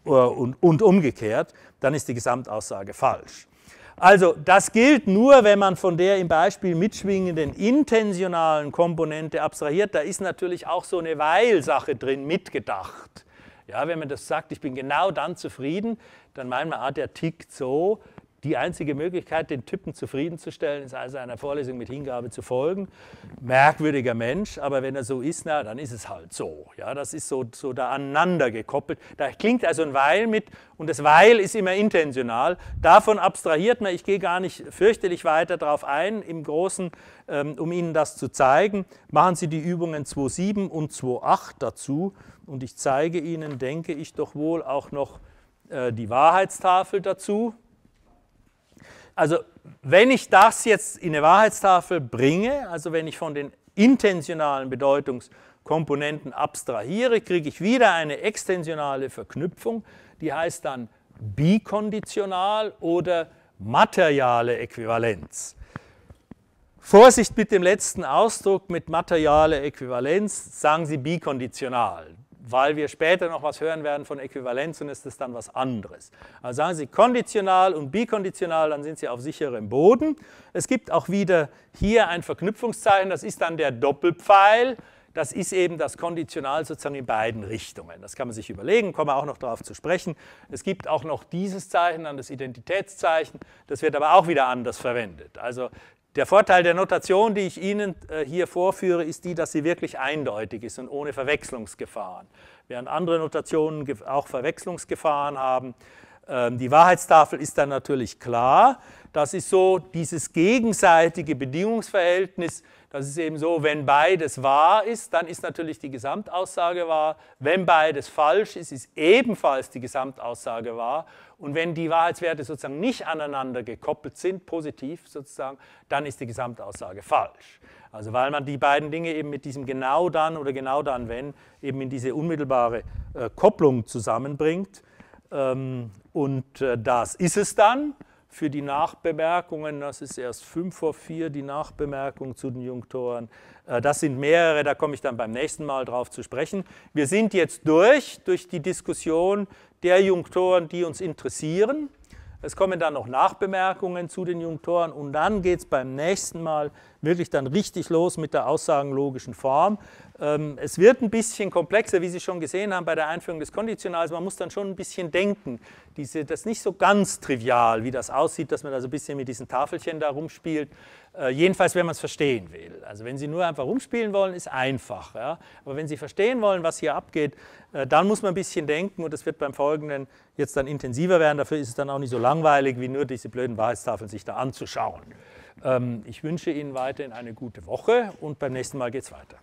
äh, und, und umgekehrt, dann ist die Gesamtaussage falsch. Also das gilt nur, wenn man von der im Beispiel mitschwingenden intentionalen Komponente abstrahiert. Da ist natürlich auch so eine Weilsache drin mitgedacht. Ja, wenn man das sagt, ich bin genau dann zufrieden, dann meint man, ah, der tickt so. Die einzige Möglichkeit, den Typen zufriedenzustellen, ist also einer Vorlesung mit Hingabe zu folgen. Merkwürdiger Mensch, aber wenn er so ist, na, dann ist es halt so. Ja, das ist so, so da aneinander gekoppelt. Da klingt also ein Weil mit, und das Weil ist immer intentional. Davon abstrahiert man, ich gehe gar nicht fürchterlich weiter darauf ein, im Großen, ähm, um Ihnen das zu zeigen. Machen Sie die Übungen 2.7 und 2.8 dazu und ich zeige Ihnen, denke ich doch wohl, auch noch äh, die Wahrheitstafel dazu. Also wenn ich das jetzt in eine Wahrheitstafel bringe, also wenn ich von den intentionalen Bedeutungskomponenten abstrahiere, kriege ich wieder eine extensionale Verknüpfung, die heißt dann bikonditional oder materiale Äquivalenz. Vorsicht mit dem letzten Ausdruck mit materiale Äquivalenz, sagen Sie bikonditional weil wir später noch was hören werden von Äquivalenz und ist es dann was anderes. Also sagen Sie konditional und bikonditional, dann sind Sie auf sicherem Boden. Es gibt auch wieder hier ein Verknüpfungszeichen, das ist dann der Doppelpfeil. Das ist eben das Konditional sozusagen in beiden Richtungen. Das kann man sich überlegen, kommen wir auch noch darauf zu sprechen. Es gibt auch noch dieses Zeichen, dann das Identitätszeichen. Das wird aber auch wieder anders verwendet. Also der Vorteil der Notation, die ich Ihnen äh, hier vorführe, ist die, dass sie wirklich eindeutig ist und ohne Verwechslungsgefahren. Während andere Notationen auch Verwechslungsgefahren haben, ähm, die Wahrheitstafel ist dann natürlich klar. Das ist so dieses gegenseitige Bedingungsverhältnis, das ist eben so, wenn beides wahr ist, dann ist natürlich die Gesamtaussage wahr. Wenn beides falsch ist, ist ebenfalls die Gesamtaussage wahr. Und wenn die Wahrheitswerte sozusagen nicht aneinander gekoppelt sind, positiv sozusagen, dann ist die Gesamtaussage falsch. Also weil man die beiden Dinge eben mit diesem genau dann oder genau dann wenn eben in diese unmittelbare äh, Kopplung zusammenbringt. Ähm, und äh, das ist es dann für die Nachbemerkungen. Das ist erst 5 vor 4 die Nachbemerkung zu den Junktoren. Äh, das sind mehrere, da komme ich dann beim nächsten Mal drauf zu sprechen. Wir sind jetzt durch, durch die Diskussion der Junktoren, die uns interessieren. Es kommen dann noch Nachbemerkungen zu den Junktoren und dann geht es beim nächsten Mal wirklich dann richtig los mit der aussagenlogischen Form. Ähm, es wird ein bisschen komplexer, wie Sie schon gesehen haben bei der Einführung des Konditionals. Man muss dann schon ein bisschen denken. Diese, das ist nicht so ganz trivial, wie das aussieht, dass man da so ein bisschen mit diesen Tafelchen da rumspielt. Äh, jedenfalls, wenn man es verstehen will. Also wenn Sie nur einfach rumspielen wollen, ist einfach. Ja? Aber wenn Sie verstehen wollen, was hier abgeht, äh, dann muss man ein bisschen denken und das wird beim Folgenden jetzt dann intensiver werden. Dafür ist es dann auch nicht so langweilig, wie nur diese blöden Weißtafeln sich da anzuschauen. Ähm, ich wünsche Ihnen weiterhin eine gute Woche und beim nächsten Mal geht es weiter.